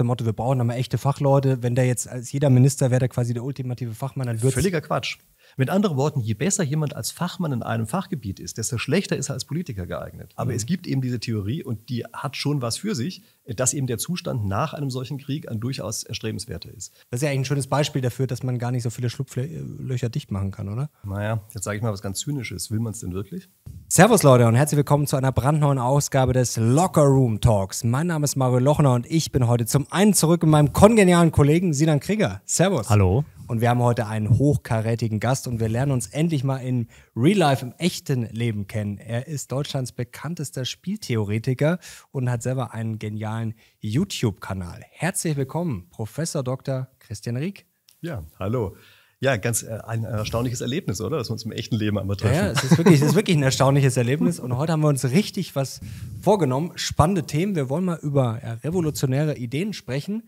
dem Motto, wir brauchen nochmal echte Fachleute. Wenn der jetzt als jeder Minister wäre, der quasi der ultimative Fachmann, dann wird Völliger Quatsch. Mit anderen Worten, je besser jemand als Fachmann in einem Fachgebiet ist, desto schlechter ist er als Politiker geeignet. Aber mhm. es gibt eben diese Theorie und die hat schon was für sich, dass eben der Zustand nach einem solchen Krieg ein durchaus erstrebenswerter ist. Das ist ja eigentlich ein schönes Beispiel dafür, dass man gar nicht so viele Schlupflöcher äh, dicht machen kann, oder? Naja, jetzt sage ich mal was ganz Zynisches. Will man es denn wirklich? Servus Leute und herzlich willkommen zu einer brandneuen Ausgabe des Locker Room Talks. Mein Name ist Mario Lochner und ich bin heute zum einen zurück mit meinem kongenialen Kollegen Sinan Krieger. Servus. Hallo. Und wir haben heute einen hochkarätigen Gast und wir lernen uns endlich mal in Real Life, im echten Leben kennen. Er ist Deutschlands bekanntester Spieltheoretiker und hat selber einen genialen YouTube-Kanal. Herzlich willkommen, Professor Dr. Christian Rieck. Ja, hallo. Ja, ganz äh, ein erstaunliches Erlebnis, oder? Dass wir uns im echten Leben einmal treffen. Ja, es, ist wirklich, es ist wirklich ein erstaunliches Erlebnis. Und heute haben wir uns richtig was vorgenommen. Spannende Themen. Wir wollen mal über ja, äh, revolutionäre Ideen sprechen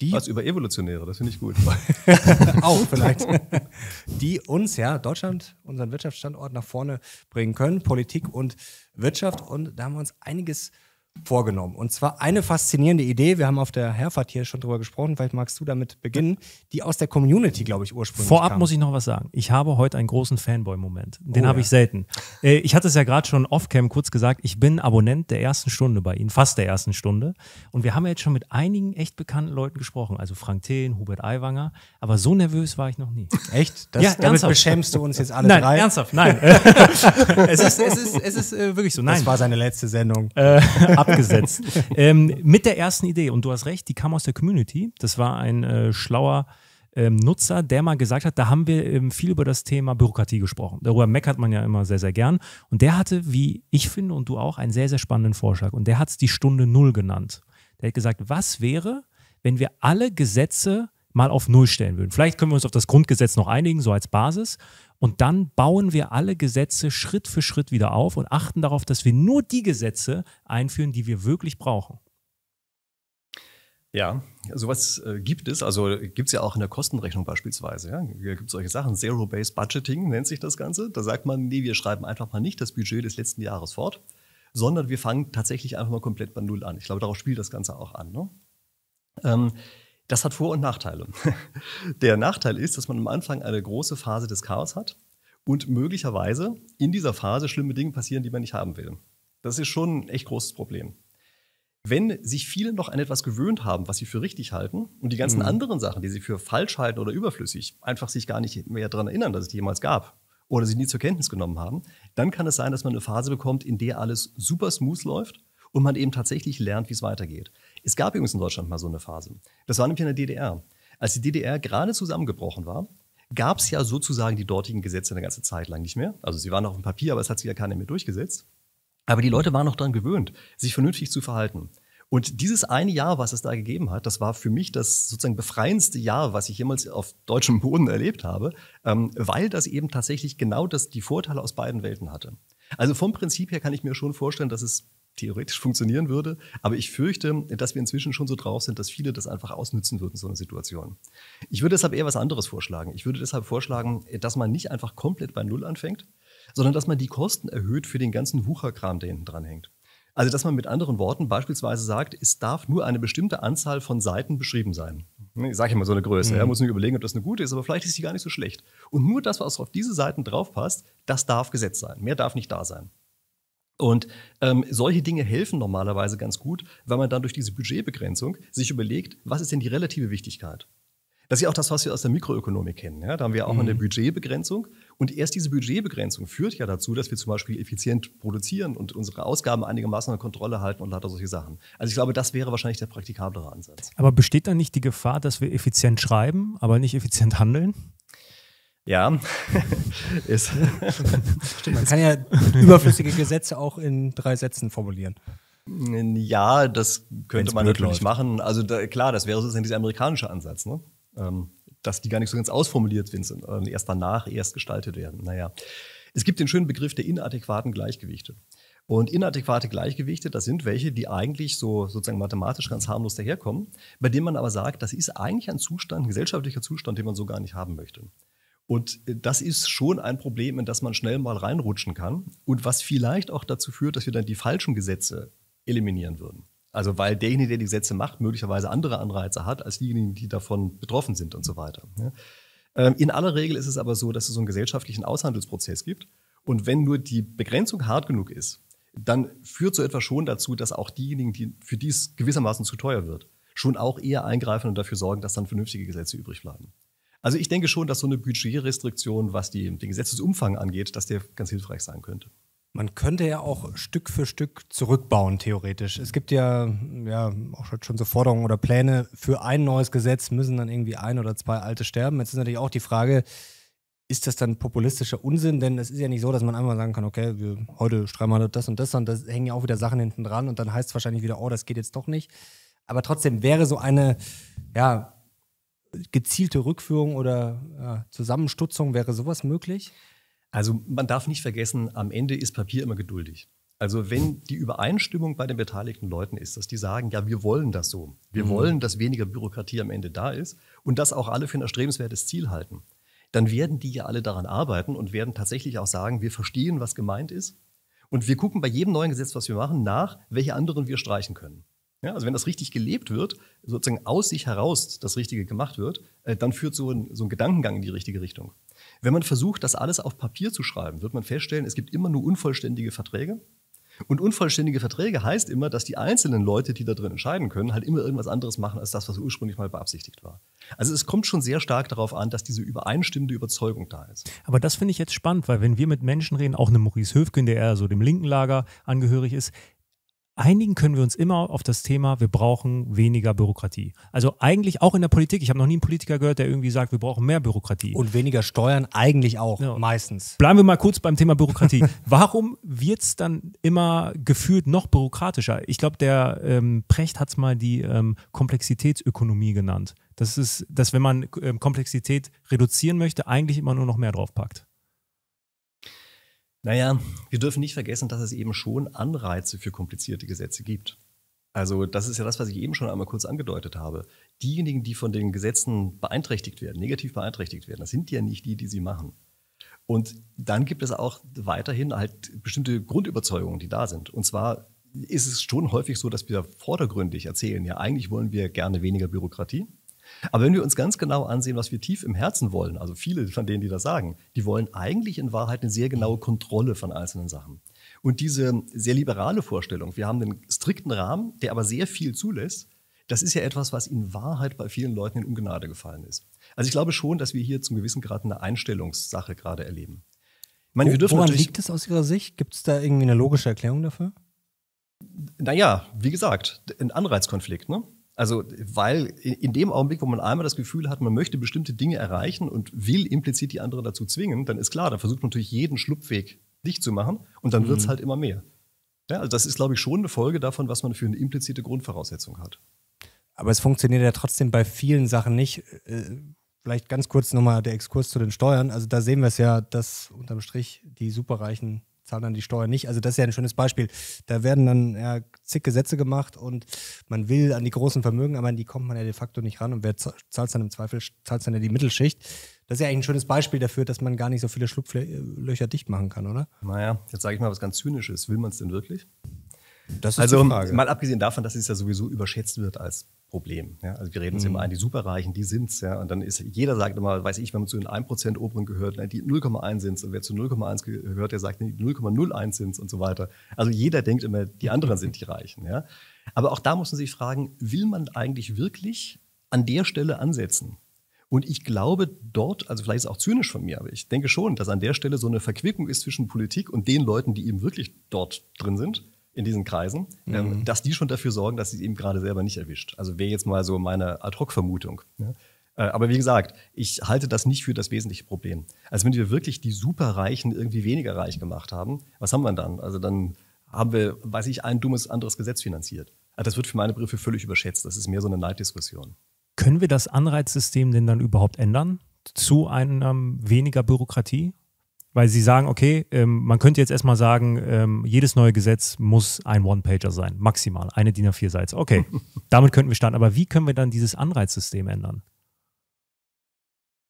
die was über Evolutionäre, das finde ich gut. auch vielleicht. Die uns ja Deutschland, unseren Wirtschaftsstandort nach vorne bringen können, Politik und Wirtschaft. Und da haben wir uns einiges äh, vorgenommen. Und zwar eine faszinierende Idee, wir haben auf der Herfahrt hier schon drüber gesprochen, vielleicht magst du damit beginnen, die aus der Community, glaube ich, ursprünglich Vorab kam. muss ich noch was sagen. Ich habe heute einen großen Fanboy-Moment. Den oh, habe ja. ich selten. Äh, ich hatte es ja gerade schon off-cam kurz gesagt, ich bin Abonnent der ersten Stunde bei Ihnen, fast der ersten Stunde. Und wir haben ja jetzt schon mit einigen echt bekannten Leuten gesprochen, also Frank Thelen, Hubert Aiwanger, aber so nervös war ich noch nie. Echt? Das, ja, damit ernsthaft. beschämst du uns jetzt alle nein, drei? Nein, ernsthaft, nein. es ist, es ist, es ist äh, wirklich so, nein. Das war seine letzte Sendung. Äh, ab abgesetzt. ähm, mit der ersten Idee, und du hast recht, die kam aus der Community. Das war ein äh, schlauer ähm, Nutzer, der mal gesagt hat, da haben wir ähm, viel über das Thema Bürokratie gesprochen. Darüber meckert man ja immer sehr, sehr gern. Und der hatte, wie ich finde und du auch, einen sehr, sehr spannenden Vorschlag. Und der hat es die Stunde Null genannt. Der hat gesagt, was wäre, wenn wir alle Gesetze mal auf Null stellen würden. Vielleicht können wir uns auf das Grundgesetz noch einigen, so als Basis. Und dann bauen wir alle Gesetze Schritt für Schritt wieder auf und achten darauf, dass wir nur die Gesetze einführen, die wir wirklich brauchen. Ja, sowas äh, gibt es. Also äh, gibt es ja auch in der Kostenrechnung beispielsweise. Ja? Da gibt es solche Sachen. Zero-Based Budgeting nennt sich das Ganze. Da sagt man, nee, wir schreiben einfach mal nicht das Budget des letzten Jahres fort, sondern wir fangen tatsächlich einfach mal komplett bei Null an. Ich glaube, darauf spielt das Ganze auch an. Ne? Ähm, das hat Vor- und Nachteile. Der Nachteil ist, dass man am Anfang eine große Phase des Chaos hat und möglicherweise in dieser Phase schlimme Dinge passieren, die man nicht haben will. Das ist schon ein echt großes Problem. Wenn sich viele noch an etwas gewöhnt haben, was sie für richtig halten und die ganzen mhm. anderen Sachen, die sie für falsch halten oder überflüssig, einfach sich gar nicht mehr daran erinnern, dass es die jemals gab oder sie nie zur Kenntnis genommen haben, dann kann es sein, dass man eine Phase bekommt, in der alles super smooth läuft und man eben tatsächlich lernt, wie es weitergeht. Es gab übrigens in Deutschland mal so eine Phase. Das war nämlich in der DDR. Als die DDR gerade zusammengebrochen war, gab es ja sozusagen die dortigen Gesetze eine ganze Zeit lang nicht mehr. Also sie waren auf dem Papier, aber es hat sich ja keiner mehr durchgesetzt. Aber die Leute waren noch daran gewöhnt, sich vernünftig zu verhalten. Und dieses eine Jahr, was es da gegeben hat, das war für mich das sozusagen befreiendste Jahr, was ich jemals auf deutschem Boden erlebt habe, ähm, weil das eben tatsächlich genau das, die Vorteile aus beiden Welten hatte. Also vom Prinzip her kann ich mir schon vorstellen, dass es theoretisch funktionieren würde. Aber ich fürchte, dass wir inzwischen schon so drauf sind, dass viele das einfach ausnützen würden, so eine Situation. Ich würde deshalb eher was anderes vorschlagen. Ich würde deshalb vorschlagen, dass man nicht einfach komplett bei Null anfängt, sondern dass man die Kosten erhöht für den ganzen Wucherkram, der hinten dran hängt. Also, dass man mit anderen Worten beispielsweise sagt, es darf nur eine bestimmte Anzahl von Seiten beschrieben sein. Ich sage immer so eine Größe. Mhm. Ja, muss nicht überlegen, ob das eine gute ist, aber vielleicht ist sie gar nicht so schlecht. Und nur das, was auf diese Seiten draufpasst, das darf gesetzt sein. Mehr darf nicht da sein. Und ähm, solche Dinge helfen normalerweise ganz gut, weil man dann durch diese Budgetbegrenzung sich überlegt, was ist denn die relative Wichtigkeit? Das ist ja auch das, was wir aus der Mikroökonomik kennen. Ja? Da haben wir auch mhm. eine Budgetbegrenzung. Und erst diese Budgetbegrenzung führt ja dazu, dass wir zum Beispiel effizient produzieren und unsere Ausgaben einigermaßen in Kontrolle halten und lauter solche Sachen. Also ich glaube, das wäre wahrscheinlich der praktikablere Ansatz. Aber besteht da nicht die Gefahr, dass wir effizient schreiben, aber nicht effizient handeln? Ja. ist. Stimmt, man kann ja überflüssige Gesetze auch in drei Sätzen formulieren. Ja, das könnte Wenn's man natürlich läuft. machen. Also da, klar, das wäre sozusagen dieser amerikanische Ansatz, ne? ähm, dass die gar nicht so ganz ausformuliert sind, sondern erst danach erst gestaltet werden. Naja. Es gibt den schönen Begriff der inadäquaten Gleichgewichte. Und inadäquate Gleichgewichte, das sind welche, die eigentlich so sozusagen mathematisch ganz harmlos daherkommen, bei denen man aber sagt, das ist eigentlich ein Zustand, ein gesellschaftlicher Zustand, den man so gar nicht haben möchte. Und äh, das ist schon ein Problem, in das man schnell mal reinrutschen kann und was vielleicht auch dazu führt, dass wir dann die falschen Gesetze eliminieren würden. Also weil derjenige, der die Gesetze macht, möglicherweise andere Anreize hat als diejenigen, die davon betroffen sind und so weiter. Ähm, in aller Regel ist es aber so, dass es so einen gesellschaftlichen Aushandelsprozess gibt. Und wenn nur die Begrenzung hart genug ist, dann führt so etwas schon dazu, dass auch diejenigen, die, für die es gewissermaßen zu teuer wird, schon auch eher eingreifen und dafür sorgen, dass dann vernünftige Gesetze übrig bleiben. Also ich denke schon, dass so eine Budgetrestriktion, was die, den Gesetzesumfang angeht, dass der ganz hilfreich sein könnte. Man könnte ja auch Stück für Stück zurückbauen, theoretisch. Es gibt ja, ja auch schon so Forderungen oder Pläne für ein neues Gesetz, müssen dann irgendwie ein oder zwei alte sterben. Jetzt ist natürlich auch die Frage, ist das dann populistischer Unsinn? Denn es ist ja nicht so, dass man einmal sagen kann, okay, wir, heute streiten wir das und das und da hängen ja auch wieder Sachen hinten dran und dann heißt es wahrscheinlich wieder, oh, das geht jetzt doch nicht. Aber trotzdem wäre so eine, ja, gezielte Rückführung oder äh, Zusammenstutzung, wäre sowas möglich? Also man darf nicht vergessen, am Ende ist Papier immer geduldig. Also wenn die Übereinstimmung bei den beteiligten Leuten ist, dass die sagen, ja, wir wollen das so, wir mhm. wollen, dass weniger Bürokratie am Ende da ist und das auch alle für ein erstrebenswertes Ziel halten, dann werden die ja alle daran arbeiten und werden tatsächlich auch sagen, wir verstehen, was gemeint ist und wir gucken bei jedem neuen Gesetz, was wir machen, nach, welche anderen wir streichen können. Ja, also wenn das richtig gelebt wird, sozusagen aus sich heraus das Richtige gemacht wird, äh, dann führt so ein, so ein Gedankengang in die richtige Richtung. Wenn man versucht, das alles auf Papier zu schreiben, wird man feststellen, es gibt immer nur unvollständige Verträge. Und unvollständige Verträge heißt immer, dass die einzelnen Leute, die da drin entscheiden können, halt immer irgendwas anderes machen als das, was ursprünglich mal beabsichtigt war. Also es kommt schon sehr stark darauf an, dass diese übereinstimmende Überzeugung da ist. Aber das finde ich jetzt spannend, weil wenn wir mit Menschen reden, auch einem Maurice Höfgen, der eher so dem linken Lager angehörig ist, einigen können wir uns immer auf das Thema, wir brauchen weniger Bürokratie. Also eigentlich auch in der Politik. Ich habe noch nie einen Politiker gehört, der irgendwie sagt, wir brauchen mehr Bürokratie. Und weniger Steuern eigentlich auch, ja. meistens. Bleiben wir mal kurz beim Thema Bürokratie. Warum wird es dann immer gefühlt noch bürokratischer? Ich glaube, der ähm, Precht hat es mal die ähm, Komplexitätsökonomie genannt. Das ist, dass wenn man ähm, Komplexität reduzieren möchte, eigentlich immer nur noch mehr draufpackt. Naja, wir dürfen nicht vergessen, dass es eben schon Anreize für komplizierte Gesetze gibt. Also das ist ja das, was ich eben schon einmal kurz angedeutet habe. Diejenigen, die von den Gesetzen beeinträchtigt werden, negativ beeinträchtigt werden, das sind ja nicht die, die sie machen. Und dann gibt es auch weiterhin halt bestimmte Grundüberzeugungen, die da sind. Und zwar ist es schon häufig so, dass wir vordergründig erzählen, ja eigentlich wollen wir gerne weniger Bürokratie aber wenn wir uns ganz genau ansehen, was wir tief im Herzen wollen, also viele von denen, die das sagen, die wollen eigentlich in Wahrheit eine sehr genaue Kontrolle von einzelnen Sachen. Und diese sehr liberale Vorstellung, wir haben einen strikten Rahmen, der aber sehr viel zulässt, das ist ja etwas, was in Wahrheit bei vielen Leuten in Ungnade gefallen ist. Also ich glaube schon, dass wir hier zum gewissen Grad eine Einstellungssache gerade erleben. Ich meine, wir dürfen Woran liegt das aus Ihrer Sicht? Gibt es da irgendwie eine logische Erklärung dafür? Naja, wie gesagt, ein Anreizkonflikt. Ne? Also, weil in dem Augenblick, wo man einmal das Gefühl hat, man möchte bestimmte Dinge erreichen und will implizit die anderen dazu zwingen, dann ist klar, da versucht man natürlich jeden Schlupfweg dicht zu machen und dann mhm. wird es halt immer mehr. Ja, also das ist, glaube ich, schon eine Folge davon, was man für eine implizite Grundvoraussetzung hat. Aber es funktioniert ja trotzdem bei vielen Sachen nicht. Äh, vielleicht ganz kurz nochmal der Exkurs zu den Steuern. Also da sehen wir es ja, dass unterm Strich die Superreichen zahlen dann die Steuern nicht. Also das ist ja ein schönes Beispiel. Da werden dann ja, zig Gesetze gemacht und man will an die großen Vermögen, aber an die kommt man ja de facto nicht ran. Und wer zahlt dann im Zweifel, zahlt dann ja die Mittelschicht. Das ist ja eigentlich ein schönes Beispiel dafür, dass man gar nicht so viele Schlupflöcher dicht machen kann, oder? Naja, jetzt sage ich mal was ganz Zynisches. Will man es denn wirklich? also mal abgesehen davon, dass es ja sowieso überschätzt wird als Problem. Ja? Also wir reden uns immer ein, die Superreichen, die sind's, ja. Und dann ist jeder sagt immer, weiß ich, wenn man zu den 1% oberen gehört, ne, die 0,1 sind es. und wer zu 0,1 gehört, der sagt, die 0,01 sind es und so weiter. Also jeder denkt immer, die anderen sind die Reichen, ja. Aber auch da muss man sich fragen, will man eigentlich wirklich an der Stelle ansetzen? Und ich glaube dort, also vielleicht ist es auch zynisch von mir, aber ich denke schon, dass an der Stelle so eine Verquickung ist zwischen Politik und den Leuten, die eben wirklich dort drin sind in diesen Kreisen, ähm, mhm. ähm, dass die schon dafür sorgen, dass sie eben gerade selber nicht erwischt. Also wäre jetzt mal so meine Ad-Hoc-Vermutung. Ne? Äh, aber wie gesagt, ich halte das nicht für das wesentliche Problem. Also wenn wir wirklich die Superreichen irgendwie weniger reich gemacht haben, was haben wir dann? Also dann haben wir, weiß ich, ein dummes anderes Gesetz finanziert. Also das wird für meine Begriffe völlig überschätzt. Das ist mehr so eine Neiddiskussion. Können wir das Anreizsystem denn dann überhaupt ändern zu einer ähm, weniger Bürokratie? weil sie sagen, okay, ähm, man könnte jetzt erstmal sagen, ähm, jedes neue Gesetz muss ein One-Pager sein, maximal, eine DIN A4-Seite. Okay, damit könnten wir starten. Aber wie können wir dann dieses Anreizsystem ändern?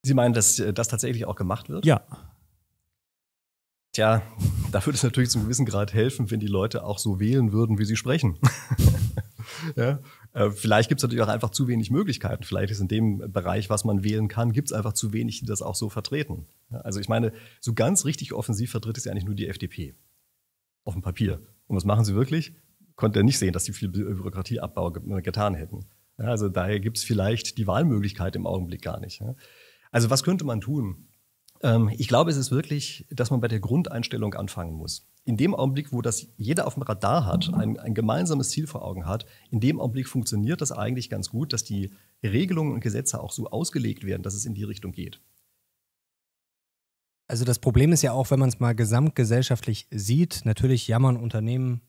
Sie meinen, dass äh, das tatsächlich auch gemacht wird? Ja. Tja, da würde es natürlich zum gewissen Grad helfen, wenn die Leute auch so wählen würden, wie sie sprechen. ja? Äh, vielleicht gibt es natürlich auch einfach zu wenig Möglichkeiten. Vielleicht ist in dem Bereich, was man wählen kann, gibt es einfach zu wenig, die das auch so vertreten. Also ich meine, so ganz richtig offensiv vertritt es ja eigentlich nur die FDP. Auf dem Papier. Und was machen sie wirklich? Konnte er nicht sehen, dass sie viel Bürokratieabbau getan hätten. also daher gibt es vielleicht die Wahlmöglichkeit im Augenblick gar nicht. Also was könnte man tun? Ähm, ich glaube, es ist wirklich, dass man bei der Grundeinstellung anfangen muss. In dem Augenblick, wo das jeder auf dem Radar hat, ein, ein gemeinsames Ziel vor Augen hat, in dem Augenblick funktioniert das eigentlich ganz gut, dass die Regelungen und Gesetze auch so ausgelegt werden, dass es in die Richtung geht. Also das Problem ist ja auch, wenn man es mal gesamtgesellschaftlich sieht, natürlich jammern Unternehmen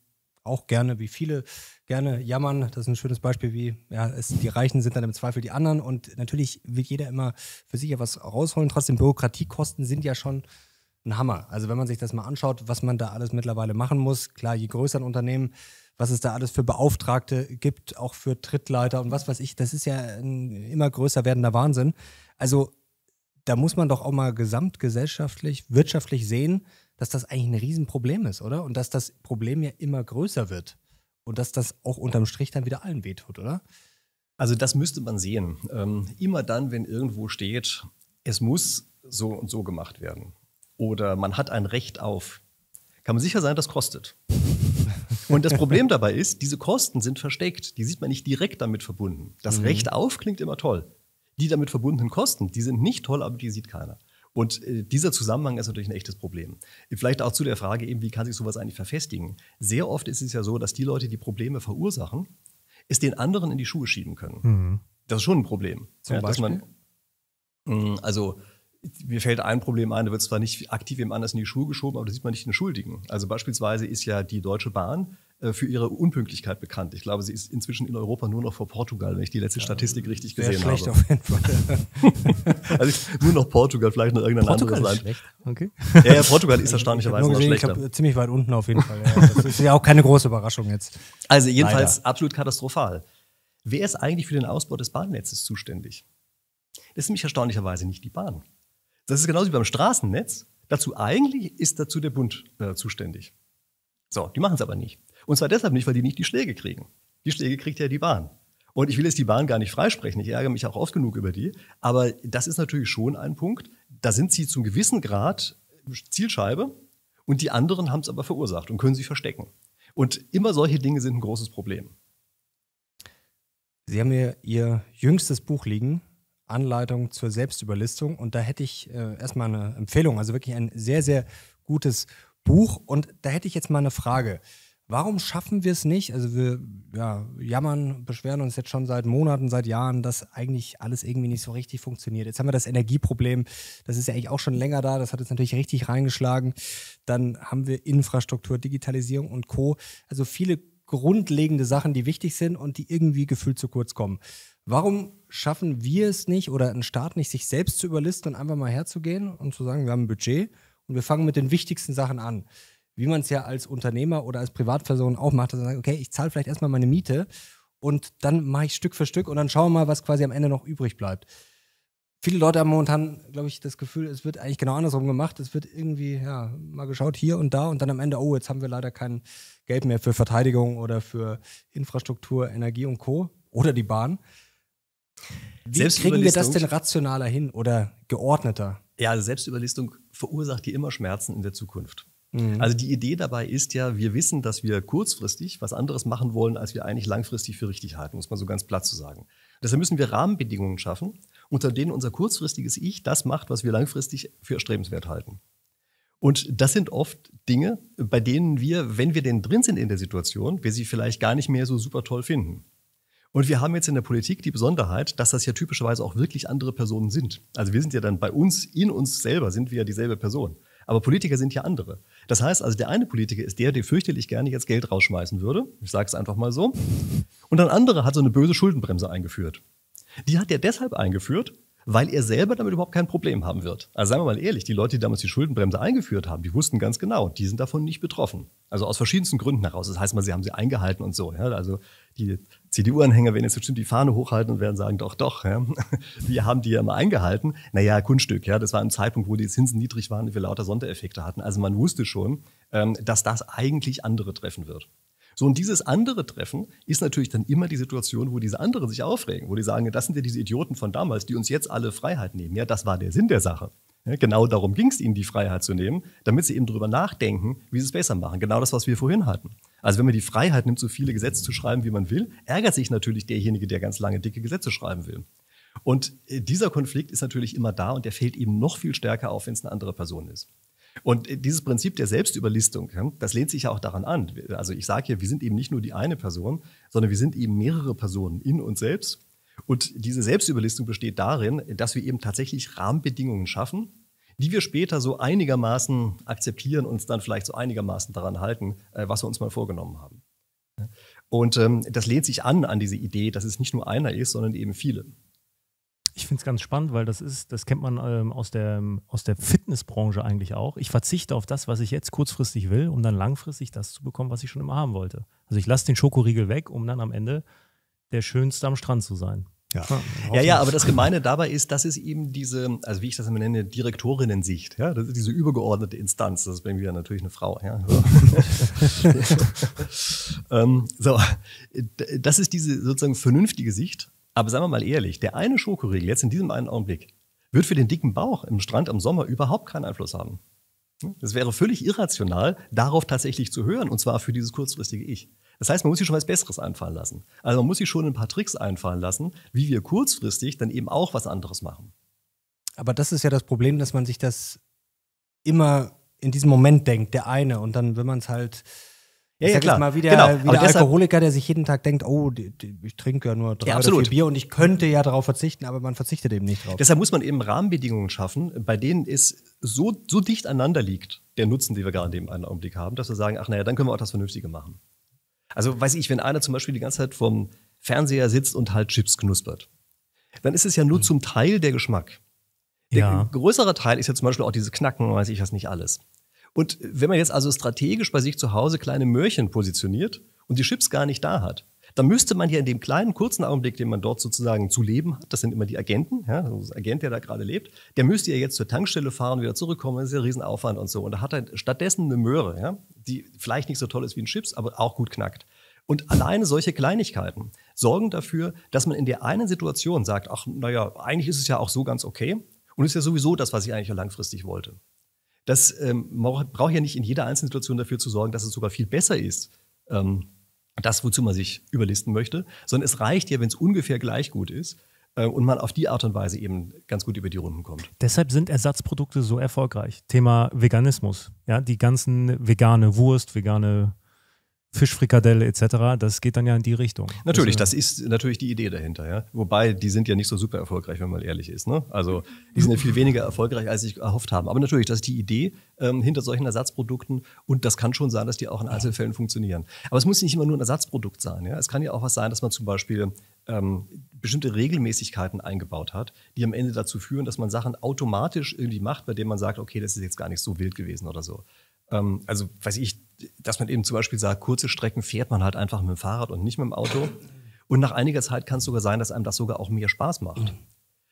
auch gerne, wie viele gerne jammern. Das ist ein schönes Beispiel, wie ja, es, die Reichen sind dann im Zweifel die anderen. Und natürlich will jeder immer für sich ja was rausholen. Trotzdem, Bürokratiekosten sind ja schon ein Hammer. Also wenn man sich das mal anschaut, was man da alles mittlerweile machen muss, klar, je größer ein Unternehmen, was es da alles für Beauftragte gibt, auch für Trittleiter und was weiß ich, das ist ja ein immer größer werdender Wahnsinn. Also da muss man doch auch mal gesamtgesellschaftlich, wirtschaftlich sehen, dass das eigentlich ein Riesenproblem ist, oder? Und dass das Problem ja immer größer wird. Und dass das auch unterm Strich dann wieder allen wehtut, oder? Also das müsste man sehen. Ähm, immer dann, wenn irgendwo steht, es muss so und so gemacht werden. Oder man hat ein Recht auf. Kann man sicher sein, das kostet. Und das Problem dabei ist, diese Kosten sind versteckt. Die sieht man nicht direkt damit verbunden. Das mhm. Recht auf klingt immer toll die damit verbundenen Kosten, die sind nicht toll, aber die sieht keiner. Und äh, dieser Zusammenhang ist natürlich ein echtes Problem. Vielleicht auch zu der Frage eben, wie kann sich sowas eigentlich verfestigen? Sehr oft ist es ja so, dass die Leute, die Probleme verursachen, es den anderen in die Schuhe schieben können. Mhm. Das ist schon ein Problem. Zum ja, Beispiel? Man, mm, also mir fällt ein Problem ein, da wird zwar nicht aktiv jemand anders in die Schuhe geschoben, aber da sieht man nicht den Schuldigen. Also beispielsweise ist ja die Deutsche Bahn äh, für ihre Unpünktlichkeit bekannt. Ich glaube, sie ist inzwischen in Europa nur noch vor Portugal, wenn ich die letzte Statistik ja, richtig gesehen schlecht habe. schlecht auf jeden Fall. also nur noch Portugal, vielleicht noch irgendein Portugal anderes ist Land. Schlecht. Okay. Ja, ja Portugal ist erstaunlicherweise noch gesehen, schlechter. Ich glaub, ziemlich weit unten auf jeden Fall. Ja, das ist ja auch keine große Überraschung jetzt. Also jedenfalls Leider. absolut katastrophal. Wer ist eigentlich für den Ausbau des Bahnnetzes zuständig? Das ist nämlich erstaunlicherweise nicht die Bahn. Das ist genauso wie beim Straßennetz. Dazu eigentlich ist dazu der Bund äh, zuständig. So, die machen es aber nicht. Und zwar deshalb nicht, weil die nicht die Schläge kriegen. Die Schläge kriegt ja die Bahn. Und ich will jetzt die Bahn gar nicht freisprechen. Ich ärgere mich auch oft genug über die. Aber das ist natürlich schon ein Punkt. Da sind sie zum gewissen Grad Zielscheibe und die anderen haben es aber verursacht und können sich verstecken. Und immer solche Dinge sind ein großes Problem. Sie haben hier Ihr jüngstes Buch liegen, Anleitung zur Selbstüberlistung. Und da hätte ich äh, erstmal eine Empfehlung, also wirklich ein sehr, sehr gutes Buch. Und da hätte ich jetzt mal eine Frage. Warum schaffen wir es nicht? Also wir ja, jammern, beschweren uns jetzt schon seit Monaten, seit Jahren, dass eigentlich alles irgendwie nicht so richtig funktioniert. Jetzt haben wir das Energieproblem, das ist ja eigentlich auch schon länger da, das hat uns natürlich richtig reingeschlagen. Dann haben wir Infrastruktur, Digitalisierung und Co. Also viele grundlegende Sachen, die wichtig sind und die irgendwie gefühlt zu kurz kommen. Warum schaffen wir es nicht oder ein Staat nicht, sich selbst zu überlisten und einfach mal herzugehen und zu sagen, wir haben ein Budget und wir fangen mit den wichtigsten Sachen an? wie man es ja als Unternehmer oder als Privatperson auch macht, dass man sagt, okay, ich zahle vielleicht erstmal meine Miete und dann mache ich Stück für Stück und dann schaue mal, was quasi am Ende noch übrig bleibt. Viele Leute haben momentan, glaube ich, das Gefühl, es wird eigentlich genau andersrum gemacht. Es wird irgendwie, ja, mal geschaut hier und da und dann am Ende, oh, jetzt haben wir leider kein Geld mehr für Verteidigung oder für Infrastruktur, Energie und Co. oder die Bahn. Wie kriegen wir das denn rationaler hin oder geordneter? Ja, also Selbstüberlistung verursacht hier immer Schmerzen in der Zukunft. Mhm. Also die Idee dabei ist ja, wir wissen, dass wir kurzfristig was anderes machen wollen, als wir eigentlich langfristig für richtig halten, muss man so ganz platt zu sagen. Deshalb müssen wir Rahmenbedingungen schaffen, unter denen unser kurzfristiges Ich das macht, was wir langfristig für erstrebenswert halten. Und das sind oft Dinge, bei denen wir, wenn wir denn drin sind in der Situation, wir sie vielleicht gar nicht mehr so super toll finden. Und wir haben jetzt in der Politik die Besonderheit, dass das ja typischerweise auch wirklich andere Personen sind. Also wir sind ja dann bei uns, in uns selber sind wir ja dieselbe Person. Aber Politiker sind ja andere. Das heißt also, der eine Politiker ist der, der fürchterlich gerne jetzt Geld rausschmeißen würde. Ich sage es einfach mal so. Und ein anderer hat so eine böse Schuldenbremse eingeführt. Die hat er deshalb eingeführt, weil er selber damit überhaupt kein Problem haben wird. Also seien wir mal ehrlich, die Leute, die damals die Schuldenbremse eingeführt haben, die wussten ganz genau, die sind davon nicht betroffen. Also aus verschiedensten Gründen heraus. Das heißt mal, sie haben sie eingehalten und so. Ja? Also die CDU-Anhänger werden jetzt bestimmt die Fahne hochhalten und werden sagen, doch, doch, ja. wir haben die ja immer eingehalten. Naja, Kunststück, ja, das war ein Zeitpunkt, wo die Zinsen niedrig waren und wir lauter Sondereffekte hatten. Also man wusste schon, ähm, dass das eigentlich andere treffen wird. So, und dieses andere Treffen ist natürlich dann immer die Situation, wo diese anderen sich aufregen, wo die sagen, das sind ja diese Idioten von damals, die uns jetzt alle Freiheit nehmen. Ja, das war der Sinn der Sache. Genau darum ging es ihnen, die Freiheit zu nehmen, damit sie eben darüber nachdenken, wie sie es besser machen. Genau das, was wir vorhin hatten. Also wenn man die Freiheit nimmt, so viele Gesetze zu schreiben, wie man will, ärgert sich natürlich derjenige, der ganz lange dicke Gesetze schreiben will. Und äh, dieser Konflikt ist natürlich immer da und der fällt eben noch viel stärker auf, wenn es eine andere Person ist. Und äh, dieses Prinzip der Selbstüberlistung, das lehnt sich ja auch daran an. Also ich sage hier, wir sind eben nicht nur die eine Person, sondern wir sind eben mehrere Personen in uns selbst und diese Selbstüberlistung besteht darin, dass wir eben tatsächlich Rahmenbedingungen schaffen, die wir später so einigermaßen akzeptieren, uns dann vielleicht so einigermaßen daran halten, äh, was wir uns mal vorgenommen haben. Und ähm, das lehnt sich an an diese Idee, dass es nicht nur einer ist, sondern eben viele. Ich finde es ganz spannend, weil das ist, das kennt man ähm, aus, der, ähm, aus der Fitnessbranche eigentlich auch. Ich verzichte auf das, was ich jetzt kurzfristig will, um dann langfristig das zu bekommen, was ich schon immer haben wollte. Also ich lasse den Schokoriegel weg, um dann am Ende der Schönste am Strand zu sein. Ja. ja, ja, aber das Gemeine dabei ist, das ist eben diese, also wie ich das immer nenne, direktorinnen Ja, das ist diese übergeordnete Instanz. Das ist bei mir natürlich eine Frau. Ja, so. ähm, so, das ist diese sozusagen vernünftige Sicht. Aber sagen wir mal ehrlich, der eine Schokoriegel jetzt in diesem einen Augenblick wird für den dicken Bauch im Strand im Sommer überhaupt keinen Einfluss haben. Es hm? wäre völlig irrational, darauf tatsächlich zu hören, und zwar für dieses kurzfristige Ich. Das heißt, man muss sich schon was Besseres einfallen lassen. Also man muss sich schon ein paar Tricks einfallen lassen, wie wir kurzfristig dann eben auch was anderes machen. Aber das ist ja das Problem, dass man sich das immer in diesem Moment denkt, der eine. Und dann, wenn man es halt ja, ja, klar. mal wieder, genau. wieder deshalb, Alkoholiker, der sich jeden Tag denkt, oh, die, die, ich trinke ja nur drei ja, oder vier Bier und ich könnte ja darauf verzichten, aber man verzichtet eben nicht drauf. Deshalb muss man eben Rahmenbedingungen schaffen, bei denen es so, so dicht aneinander liegt, der Nutzen, den wir gerade in dem einen Augenblick haben, dass wir sagen, ach naja, dann können wir auch das Vernünftige machen. Also weiß ich, wenn einer zum Beispiel die ganze Zeit vorm Fernseher sitzt und halt Chips knuspert, dann ist es ja nur mhm. zum Teil der Geschmack. Der ja. größere Teil ist ja zum Beispiel auch dieses Knacken und weiß ich was nicht alles. Und wenn man jetzt also strategisch bei sich zu Hause kleine Möhrchen positioniert und die Chips gar nicht da hat, dann müsste man ja in dem kleinen, kurzen Augenblick, den man dort sozusagen zu leben hat, das sind immer die Agenten, ja, das Agent, der da gerade lebt, der müsste ja jetzt zur Tankstelle fahren, wieder zurückkommen, das ist ja ein Riesenaufwand und so. Und da hat er stattdessen eine Möhre, ja, die vielleicht nicht so toll ist wie ein Chips, aber auch gut knackt. Und alleine solche Kleinigkeiten sorgen dafür, dass man in der einen Situation sagt, ach, naja, eigentlich ist es ja auch so ganz okay und ist ja sowieso das, was ich eigentlich langfristig wollte. Das ähm, braucht ja nicht in jeder einzelnen Situation dafür zu sorgen, dass es sogar viel besser ist. Ähm, das, wozu man sich überlisten möchte, sondern es reicht ja, wenn es ungefähr gleich gut ist äh, und man auf die Art und Weise eben ganz gut über die Runden kommt. Deshalb sind Ersatzprodukte so erfolgreich. Thema Veganismus, ja, die ganzen vegane Wurst, vegane Fischfrikadelle etc., das geht dann ja in die Richtung. Natürlich, also das, ist natürlich die Idee dahinter, ja. Wobei, die sind ja nicht so super erfolgreich, wenn man ehrlich ist. Ne? Also die sind ja viel weniger erfolgreich, als ich erhofft haben. Aber natürlich, das ist die Idee ähm, hinter solchen Ersatzprodukten und das kann schon sein, dass die auch in Einzelfällen funktionieren. Aber es muss nicht immer nur ein Ersatzprodukt sein. Ja? Es kann ja auch was sein, dass man zum Beispiel ähm, bestimmte Regelmäßigkeiten eingebaut hat, die am Ende dazu führen, dass man Sachen automatisch irgendwie macht, bei denen man sagt, okay, das ist jetzt gar nicht so wild gewesen oder so ähm, also weiß ich, dass man eben zum Beispiel sagt, kurze Strecken fährt man halt einfach mit dem Fahrrad und nicht mit dem Auto. Und nach einiger Zeit kann es sogar sein, dass einem das sogar auch mehr Spaß macht. Mhm.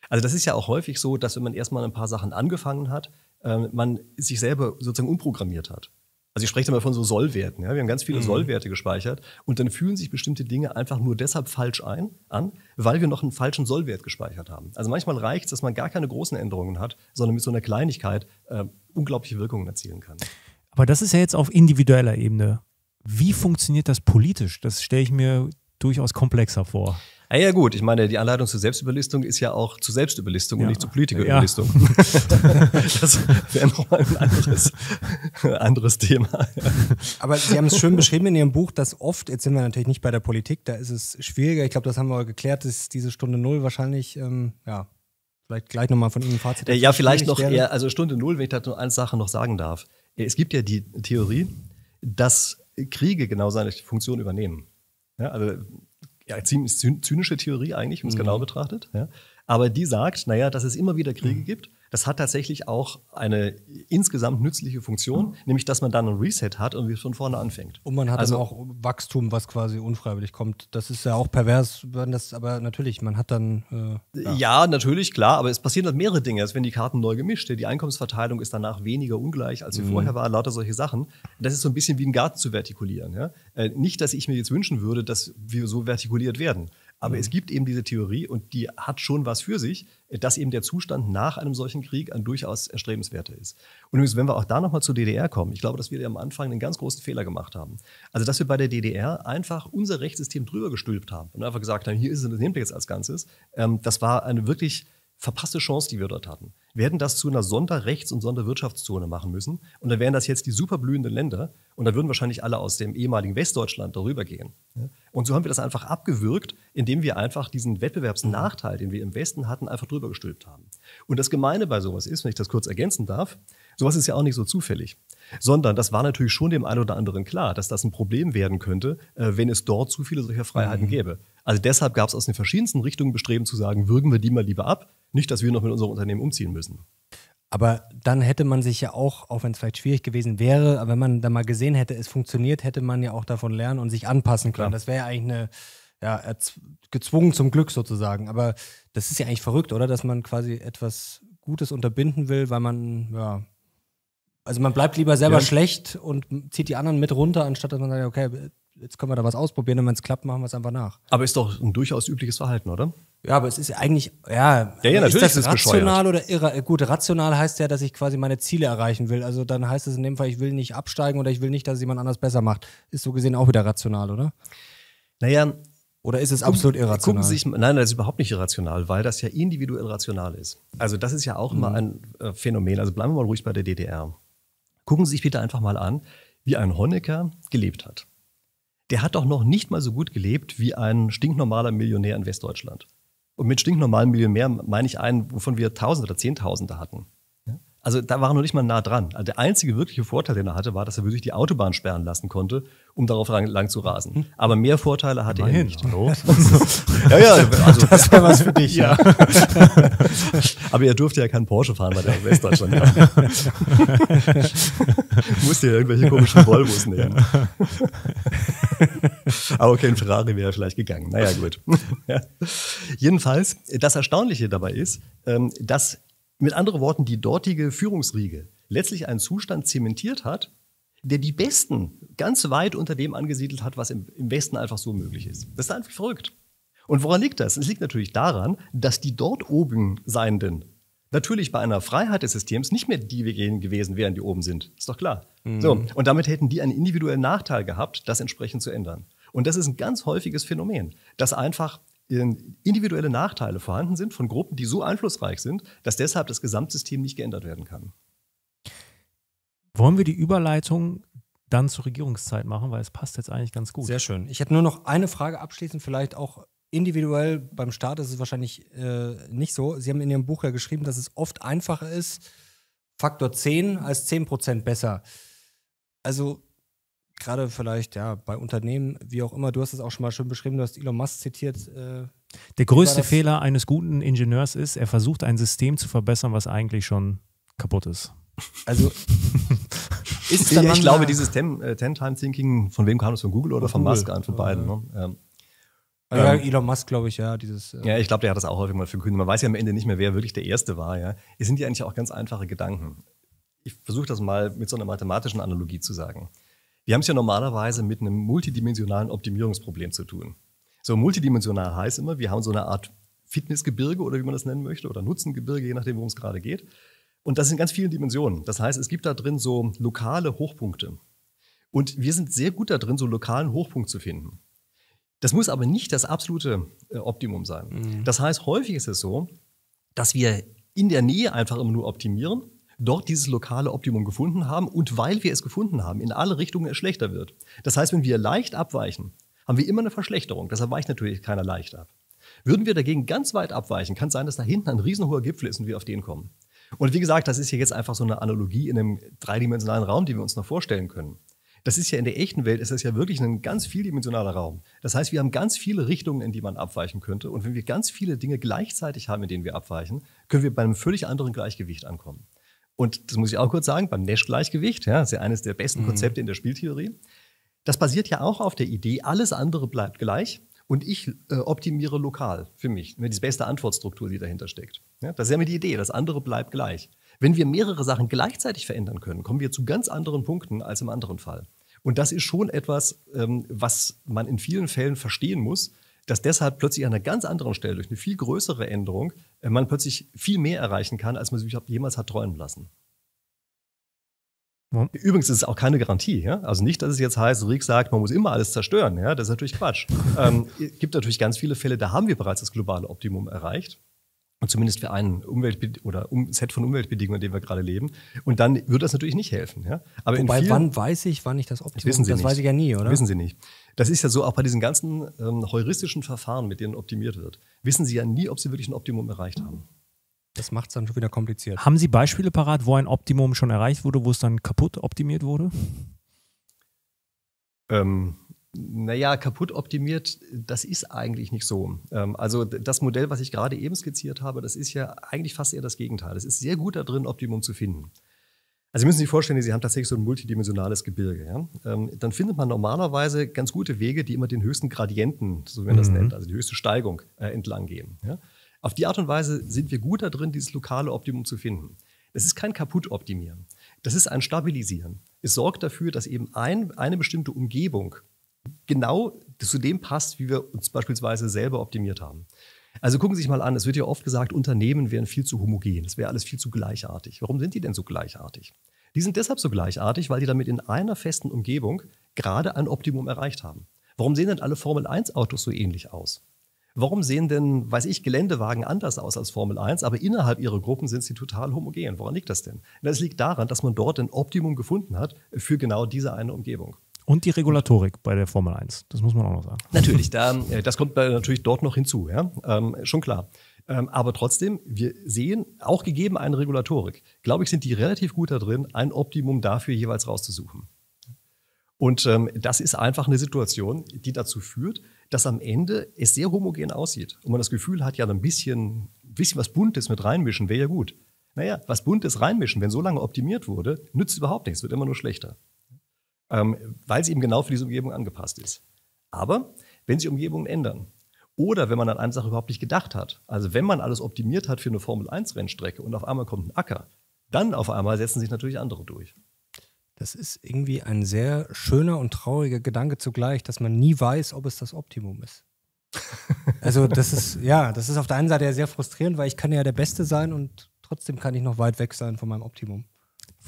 Also das ist ja auch häufig so, dass wenn man erstmal ein paar Sachen angefangen hat, äh, man sich selber sozusagen umprogrammiert hat. Also ich spreche immer von so Sollwerten. Ja? Wir haben ganz viele mhm. Sollwerte gespeichert und dann fühlen sich bestimmte Dinge einfach nur deshalb falsch ein, an, weil wir noch einen falschen Sollwert gespeichert haben. Also manchmal reicht es, dass man gar keine großen Änderungen hat, sondern mit so einer Kleinigkeit äh, unglaubliche Wirkungen erzielen kann. Aber das ist ja jetzt auf individueller Ebene. Wie funktioniert das politisch? Das stelle ich mir durchaus komplexer vor. Ah ja, gut, ich meine, die Anleitung zur Selbstüberlistung ist ja auch zur Selbstüberlistung ja. und nicht zur Politikerüberlistung. Ja. das wäre nochmal ein anderes, anderes Thema. Aber Sie haben es schön beschrieben in Ihrem Buch, dass oft, jetzt sind wir natürlich nicht bei der Politik, da ist es schwieriger. Ich glaube, das haben wir geklärt, dass diese Stunde Null wahrscheinlich, ähm, ja, vielleicht gleich nochmal von Ihnen ein Fazit. Ja, vielleicht noch eher, also Stunde Null, wenn ich da nur eine Sache noch sagen darf. Es gibt ja die Theorie, dass Kriege genau seine Funktion übernehmen. Ja, also ja, ziemlich zynische Theorie eigentlich, wenn man es mhm. genau betrachtet. Ja. Aber die sagt, naja, dass es immer wieder Kriege mhm. gibt das hat tatsächlich auch eine insgesamt nützliche Funktion, nämlich dass man dann ein Reset hat und wieder von vorne anfängt. Und man hat also dann auch Wachstum, was quasi unfreiwillig kommt. Das ist ja auch pervers, wenn das aber natürlich, man hat dann. Äh, ja. ja. natürlich, klar, aber es passieren halt mehrere Dinge, als wenn die Karten neu gemischt sind. Die Einkommensverteilung ist danach weniger ungleich, als sie mhm. vorher war, lauter solche Sachen. Das ist so ein bisschen wie ein Garten zu vertikulieren. Ja? Äh, nicht, dass ich mir jetzt wünschen würde, dass wir so vertikuliert werden. Aber mhm. es gibt eben diese Theorie und die hat schon was für sich, dass eben der Zustand nach einem solchen Krieg ein durchaus erstrebenswerter ist. Und übrigens, wenn wir auch da nochmal zur DDR kommen, ich glaube, dass wir am Anfang einen ganz großen Fehler gemacht haben. Also, dass wir bei der DDR einfach unser Rechtssystem drüber gestülpt haben und einfach gesagt haben, hier ist es, das nehmen wir jetzt als Ganzes. Ähm, das war eine wirklich verpasste Chance, die wir dort hatten. Wir hätten das zu einer Sonderrechts- und Sonderwirtschaftszone machen müssen. Und dann wären das jetzt die superblühenden Länder. Und dann würden wahrscheinlich alle aus dem ehemaligen Westdeutschland darüber gehen. Und so haben wir das einfach abgewürgt, indem wir einfach diesen Wettbewerbsnachteil, mhm. den wir im Westen hatten, einfach drüber gestülpt haben. Und das Gemeine bei sowas ist, wenn ich das kurz ergänzen darf, sowas ist ja auch nicht so zufällig, sondern das war natürlich schon dem einen oder anderen klar, dass das ein Problem werden könnte, äh, wenn es dort zu viele solcher Freiheiten mhm. gäbe. Also deshalb gab es aus den verschiedensten Richtungen Bestreben zu sagen, würgen wir die mal lieber ab, nicht, dass wir noch mit unserem Unternehmen umziehen müssen. Aber dann hätte man sich ja auch, auch wenn es vielleicht schwierig gewesen wäre, aber wenn man da mal gesehen hätte, es funktioniert, hätte man ja auch davon lernen und sich anpassen können. Klar. Das wäre ja eigentlich eine, ja, gezwungen zum Glück sozusagen. Aber das ist ja eigentlich verrückt, oder? Dass man quasi etwas Gutes unterbinden will, weil man, ja, also man bleibt lieber selber ja. schlecht und zieht die anderen mit runter, anstatt dass man sagt, okay, jetzt können wir da was ausprobieren und wenn es klappt, machen wir es einfach nach. Aber ist doch ein durchaus übliches Verhalten, oder? Ja, aber es ist eigentlich, ja, ja, ja natürlich ist das ist rational bescheuert. oder irre. Äh, gut, rational heißt ja, dass ich quasi meine Ziele erreichen will. Also dann heißt es in dem Fall, ich will nicht absteigen oder ich will nicht, dass es jemand anders besser macht. Ist so gesehen auch wieder rational, oder? Naja. Oder ist es gucken, absolut irrational? Gucken sich, nein, das ist überhaupt nicht irrational, weil das ja individuell rational ist. Also das ist ja auch mhm. mal ein äh, Phänomen. Also bleiben wir mal ruhig bei der DDR. Gucken Sie sich bitte einfach mal an, wie ein Honecker gelebt hat. Der hat doch noch nicht mal so gut gelebt wie ein stinknormaler Millionär in Westdeutschland. Und mit stinknormalen Millionär meine ich einen, wovon wir Tausende oder Zehntausende hatten. Also da waren wir noch nicht mal nah dran. Also der einzige wirkliche Vorteil, den er hatte, war, dass er wirklich die Autobahn sperren lassen konnte, um darauf lang, lang zu rasen. Hm. Aber mehr Vorteile hatte Nein, er nicht. Hallo? ja, ja, also, das wäre was für dich. ja. Aber er durfte ja keinen Porsche fahren, weil er aus Westdeutschland kam. Musste ja irgendwelche komischen Volvos nehmen. Aber okay, ein Ferrari wäre vielleicht gegangen. Naja, gut. ja. Jedenfalls, das Erstaunliche dabei ist, ähm, dass mit anderen Worten die dortige Führungsriege letztlich einen Zustand zementiert hat, der die Besten ganz weit unter dem angesiedelt hat, was im, im Westen einfach so möglich ist. Das ist einfach verrückt. Und woran liegt das? Es liegt natürlich daran, dass die dort oben Seienden Natürlich bei einer Freiheit des Systems nicht mehr diejenigen gewesen wären, die oben sind. Ist doch klar. Mhm. So, und damit hätten die einen individuellen Nachteil gehabt, das entsprechend zu ändern. Und das ist ein ganz häufiges Phänomen, dass einfach individuelle Nachteile vorhanden sind von Gruppen, die so einflussreich sind, dass deshalb das Gesamtsystem nicht geändert werden kann. Wollen wir die Überleitung dann zur Regierungszeit machen, weil es passt jetzt eigentlich ganz gut. Sehr schön. Ich hätte nur noch eine Frage abschließend, vielleicht auch individuell beim Staat ist es wahrscheinlich äh, nicht so. Sie haben in Ihrem Buch ja geschrieben, dass es oft einfacher ist, Faktor 10 als 10 besser. Also gerade vielleicht ja bei Unternehmen, wie auch immer, du hast es auch schon mal schön beschrieben, du hast Elon Musk zitiert. Äh, Der größte Fehler eines guten Ingenieurs ist, er versucht ein System zu verbessern, was eigentlich schon kaputt ist. Also ist ich, ich glaube, dieses Ten-Time-Thinking, äh, von wem kam das? Von Google oder von, von Musk? Ein von beiden. Ne? Ja. Ja, ähm, Elon Musk, glaube ich, ja, dieses. Äh ja, ich glaube, der hat das auch häufig mal verkündet. Man weiß ja am Ende nicht mehr, wer wirklich der Erste war, ja. Es sind ja eigentlich auch ganz einfache Gedanken. Ich versuche das mal mit so einer mathematischen Analogie zu sagen. Wir haben es ja normalerweise mit einem multidimensionalen Optimierungsproblem zu tun. So multidimensional heißt immer, wir haben so eine Art Fitnessgebirge oder wie man das nennen möchte, oder Nutzengebirge, je nachdem, worum es gerade geht. Und das sind ganz viele Dimensionen. Das heißt, es gibt da drin so lokale Hochpunkte. Und wir sind sehr gut da drin, so lokalen Hochpunkt zu finden. Das muss aber nicht das absolute äh, Optimum sein. Mhm. Das heißt, häufig ist es so, dass wir in der Nähe einfach immer nur optimieren, dort dieses lokale Optimum gefunden haben und weil wir es gefunden haben, in alle Richtungen es schlechter wird. Das heißt, wenn wir leicht abweichen, haben wir immer eine Verschlechterung. Deshalb weicht natürlich keiner leicht ab. Würden wir dagegen ganz weit abweichen, kann es sein, dass da hinten ein riesenhoher Gipfel ist und wir auf den kommen. Und wie gesagt, das ist hier jetzt einfach so eine Analogie in einem dreidimensionalen Raum, die wir uns noch vorstellen können. Das ist ja in der echten Welt, ist das ja wirklich ein ganz vieldimensionaler Raum. Das heißt, wir haben ganz viele Richtungen, in die man abweichen könnte. Und wenn wir ganz viele Dinge gleichzeitig haben, in denen wir abweichen, können wir bei einem völlig anderen Gleichgewicht ankommen. Und das muss ich auch kurz sagen, beim Nash-Gleichgewicht, ja, ist ja eines der besten mhm. Konzepte mhm. in der Spieltheorie. Das basiert ja auch auf der Idee, alles andere bleibt gleich und ich äh, optimiere lokal für mich. Die beste Antwortstruktur, die dahinter steckt. Ja, das ist ja immer die Idee, das andere bleibt gleich. Wenn wir mehrere Sachen gleichzeitig verändern können, kommen wir zu ganz anderen Punkten als im anderen Fall. Und das ist schon etwas, ähm, was man in vielen Fällen verstehen muss, dass deshalb plötzlich an einer ganz anderen Stelle durch eine viel größere Änderung äh, man plötzlich viel mehr erreichen kann, als man sich jemals hat träumen lassen. Übrigens ist es auch keine Garantie. Ja? Also nicht, dass es jetzt heißt, Riek sagt, man muss immer alles zerstören. Ja? Das ist natürlich Quatsch. ähm, es gibt natürlich ganz viele Fälle, da haben wir bereits das globale Optimum erreicht. Und zumindest für einen Umwelt oder um, Set von Umweltbedingungen, in dem wir gerade leben. Und dann wird das natürlich nicht helfen. Ja? Aber Wobei, vielen, wann weiß ich, wann ich das Optimum wissen Sie Das nicht. weiß ich ja nie, oder? Wissen Sie nicht. Das ist ja so auch bei diesen ganzen ähm, heuristischen Verfahren, mit denen optimiert wird. Wissen Sie ja nie, ob Sie wirklich ein Optimum erreicht haben. Das macht es dann schon wieder kompliziert. Haben Sie Beispiele parat, wo ein Optimum schon erreicht wurde, wo es dann kaputt optimiert wurde? Ähm, naja, kaputt optimiert, das ist eigentlich nicht so. Ähm, also das Modell, was ich gerade eben skizziert habe, das ist ja eigentlich fast eher das Gegenteil. Es ist sehr gut da drin, Optimum zu finden. Also Sie müssen sich vorstellen, Sie haben tatsächlich so ein multidimensionales Gebirge. Ja? Ähm, dann findet man normalerweise ganz gute Wege, die immer den höchsten Gradienten, so wie man das mhm. nennt, also die höchste Steigung äh, entlang gehen. Ja? Auf die Art und Weise sind wir gut da drin, dieses lokale Optimum zu finden. Das ist kein Kaputt-Optimieren. Das ist ein Stabilisieren. Es sorgt dafür, dass eben ein, eine bestimmte Umgebung genau zu dem passt, wie wir uns beispielsweise selber optimiert haben. Also gucken Sie sich mal an, es wird ja oft gesagt, Unternehmen wären viel zu homogen, es wäre alles viel zu gleichartig. Warum sind die denn so gleichartig? Die sind deshalb so gleichartig, weil die damit in einer festen Umgebung gerade ein Optimum erreicht haben. Warum sehen denn alle Formel-1-Autos so ähnlich aus? Warum sehen denn, weiß ich, Geländewagen anders aus als Formel 1, aber innerhalb ihrer Gruppen sind sie total homogen? Woran liegt das denn? Das liegt daran, dass man dort ein Optimum gefunden hat für genau diese eine Umgebung. Und die Regulatorik bei der Formel 1, das muss man auch noch sagen. Natürlich, da, äh, das kommt natürlich dort noch hinzu, ja? Ähm, schon klar. Ähm, aber trotzdem, wir sehen, auch gegeben eine Regulatorik, glaube ich, sind die relativ gut da drin, ein Optimum dafür jeweils rauszusuchen. Und ähm, das ist einfach eine Situation, die dazu führt, dass am Ende es sehr homogen aussieht. Und man das Gefühl hat, ja, ein bisschen, bisschen was Buntes mit reinmischen wäre ja gut. Naja, was Buntes reinmischen, wenn so lange optimiert wurde, nützt überhaupt nichts, wird immer nur schlechter ähm, weil es eben genau für diese Umgebung angepasst ist. Aber wenn sich Umgebungen ändern oder wenn man an eine Sache überhaupt nicht gedacht hat, also wenn man alles optimiert hat für eine Formel-1-Rennstrecke und auf einmal kommt ein Acker, dann auf einmal setzen sich natürlich andere durch. Das ist irgendwie ein sehr schöner und trauriger Gedanke zugleich, dass man nie weiß, ob es das Optimum ist. also das ist, ja, das ist auf der einen Seite ja sehr frustrierend, weil ich kann ja der Beste sein und trotzdem kann ich noch weit weg sein von meinem Optimum.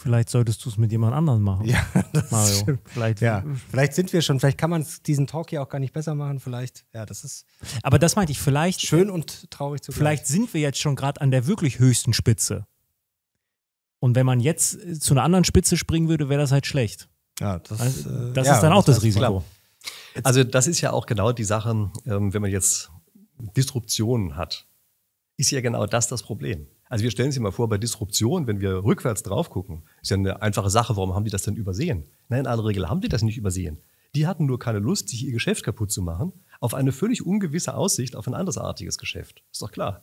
Vielleicht solltest du es mit jemand anderem machen. Ja, das Mario. Stimmt. Vielleicht, ja. vielleicht sind wir schon. Vielleicht kann man diesen Talk hier auch gar nicht besser machen. Vielleicht, ja, das ist. Aber das meinte ich, vielleicht. Schön und traurig zugleich. Vielleicht sind wir jetzt schon gerade an der wirklich höchsten Spitze. Und wenn man jetzt äh, zu einer anderen Spitze springen würde, wäre das halt schlecht. Ja, das, also, äh, das äh, ist dann auch das, das Risiko. Klar. Also, das ist ja auch genau die Sache, ähm, wenn man jetzt Disruptionen hat, ist ja genau das das Problem. Also wir stellen sich mal vor, bei Disruption, wenn wir rückwärts drauf gucken, ist ja eine einfache Sache, warum haben die das denn übersehen? Nein, in aller Regel haben die das nicht übersehen. Die hatten nur keine Lust, sich ihr Geschäft kaputt zu machen, auf eine völlig ungewisse Aussicht auf ein andersartiges Geschäft. Ist doch klar.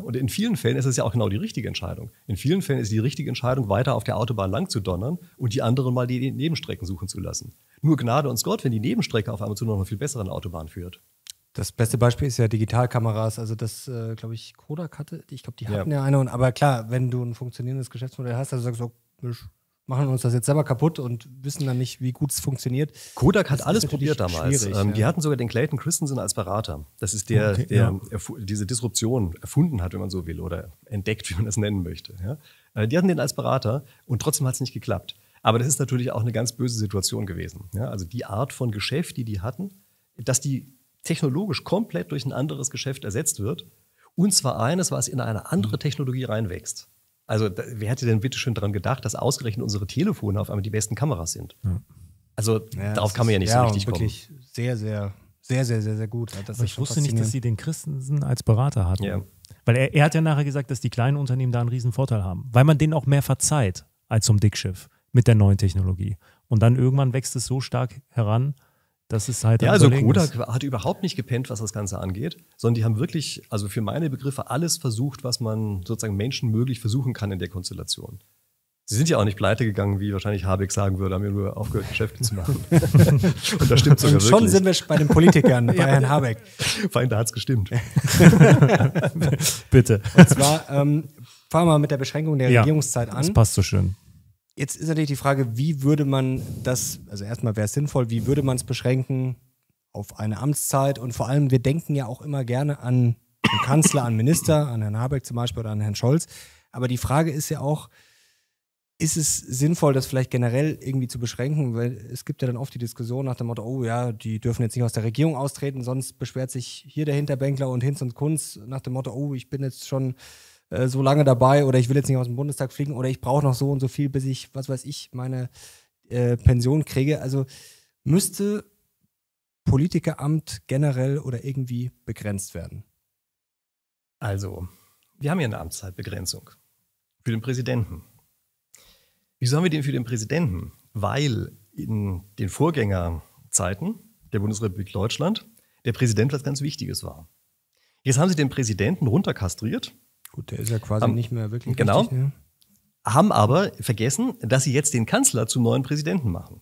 und in vielen Fällen ist es ja auch genau die richtige Entscheidung. In vielen Fällen ist die richtige Entscheidung, weiter auf der Autobahn lang zu donnern und die anderen mal die Nebenstrecken suchen zu lassen. Nur Gnade uns Gott, wenn die Nebenstrecke auf einmal zu noch einer viel besseren Autobahn führt. Das beste Beispiel ist ja Digitalkameras. Also das, äh, glaube ich, Kodak hatte, ich glaube, die hatten ja. ja, eine. Und, aber klar, wenn du ein funktionierendes Geschäftsmodell hast, dann also sagst du, oh, machen uns das jetzt selber kaputt und wissen dann nicht, wie gut es funktioniert. Kodak hat alles probiert damals. Ähm, ja. Die hatten sogar den Clayton Christensen als Berater. Das ist der, okay, der ja. diese Disruption erfunden hat, wenn man so will, oder entdeckt, wie man das nennen möchte. Ja? Äh, die hatten den als Berater und trotzdem hat es nicht geklappt. Aber das ist natürlich auch eine ganz böse Situation gewesen. Also die Art von Geschäft, die die hatten, dass die technologisch komplett durch ein anderes Geschäft ersetzt wird. Und zwar eines, was in eine andere mhm. Technologie reinwächst. Also wer hätte denn bitte schön daran gedacht, dass ausgerechnet unsere Telefone auf einmal die besten Kameras sind? Also ja, darauf kann man ja nicht ist, so ja, richtig wirklich kommen. Wirklich sehr, sehr, sehr, sehr, sehr, sehr gut. ich wusste nicht, dass sie den Christensen als Berater hatten. Ja. Weil er, er, hat ja nachher gesagt, dass die kleinen Unternehmen da einen riesen Vorteil haben, weil man denen auch mehr verzeiht als zum Dickschiff mit der neuen Technologie. Und dann irgendwann wächst es so stark heran, das ist halt. Ja, also Kodak ist. hat überhaupt nicht gepennt, was das Ganze angeht, sondern die haben wirklich, also für meine Begriffe, alles versucht, was man sozusagen Menschen möglich versuchen kann in der Konstellation. Sie sind ja auch nicht pleite gegangen, wie wahrscheinlich Habeck sagen würde, haben ja nur aufgehört, Geschäfte zu machen. und das stimmt sogar Und schon wirklich. sind wir bei den Politikern, bei Herrn Habeck. Vor allem, da hat es gestimmt. Bitte. Und zwar ähm, fangen wir mal mit der Beschränkung der ja, Regierungszeit an. Das passt so schön. Jetzt ist natürlich die Frage, wie würde man das, also erstmal wäre es sinnvoll, wie würde man es beschränken auf eine Amtszeit und vor allem, wir denken ja auch immer gerne an den Kanzler, an Minister, an Herrn Habeck zum Beispiel oder an Herrn Scholz. Aber die Frage ist ja auch, ist es sinnvoll, das vielleicht generell irgendwie zu beschränken? Weil es gibt ja dann oft die Diskussion nach dem Motto, oh ja, die dürfen jetzt nicht aus der Regierung austreten, sonst beschwert sich hier der Hinterbänkler und Hinz und Kunz nach dem Motto, oh, ich bin jetzt schon äh, so lange dabei oder ich will jetzt nicht aus dem Bundestag fliegen oder ich brauche noch so und so viel, bis ich, was weiß ich, meine äh, Pension kriege. Also müsste Politikeramt generell oder irgendwie begrenzt werden? Also, wir haben ja eine Amtszeitbegrenzung für den Präsidenten. Wieso haben wir den für den Präsidenten? Weil in den Vorgängerzeiten der Bundesrepublik Deutschland der Präsident was ganz Wichtiges war. Jetzt haben sie den Präsidenten runterkastriert Gut, der ist ja quasi um, nicht mehr wirklich genau, richtig, ne? Haben aber vergessen, dass sie jetzt den Kanzler zum neuen Präsidenten machen.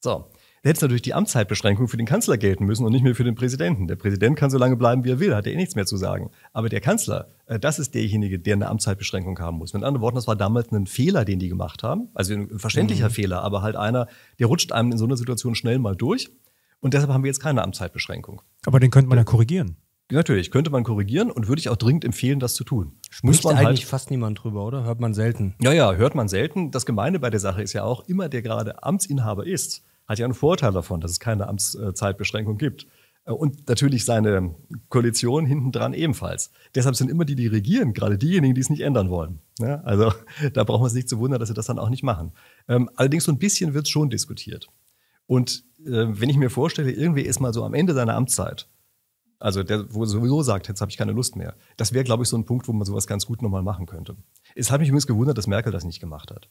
So. Da hätte natürlich die Amtszeitbeschränkung für den Kanzler gelten müssen und nicht mehr für den Präsidenten. Der Präsident kann so lange bleiben, wie er will, hat er eh nichts mehr zu sagen. Aber der Kanzler, äh, das ist derjenige, der eine Amtszeitbeschränkung haben muss. Mit anderen Worten, das war damals ein Fehler, den die gemacht haben. Also ein verständlicher mhm. Fehler, aber halt einer, der rutscht einem in so einer Situation schnell mal durch. Und deshalb haben wir jetzt keine Amtszeitbeschränkung. Aber den könnte man ja korrigieren. Natürlich, könnte man korrigieren und würde ich auch dringend empfehlen, das zu tun. Spricht man eigentlich halt fast niemand drüber, oder? Hört man selten. Ja, ja, hört man selten. Das Gemeine bei der Sache ist ja auch, immer der gerade Amtsinhaber ist, hat ja einen Vorteil davon, dass es keine Amtszeitbeschränkung gibt. Äh, und natürlich seine Koalition hintendran ebenfalls. Deshalb sind immer die, die regieren, gerade diejenigen, die es nicht ändern wollen. Ja, also da brauchen wir es nicht zu wundern, dass sie das dann auch nicht machen. Ähm, allerdings so ein bisschen wird es schon diskutiert. Und äh, wenn ich mir vorstelle, irgendwie ist mal so am Ende seiner Amtszeit also der, wo sowieso sagt, jetzt habe ich keine Lust mehr. Das wäre, glaube ich, so ein Punkt, wo man sowas ganz gut nochmal machen könnte. Es hat mich übrigens gewundert, dass Merkel das nicht gemacht hat.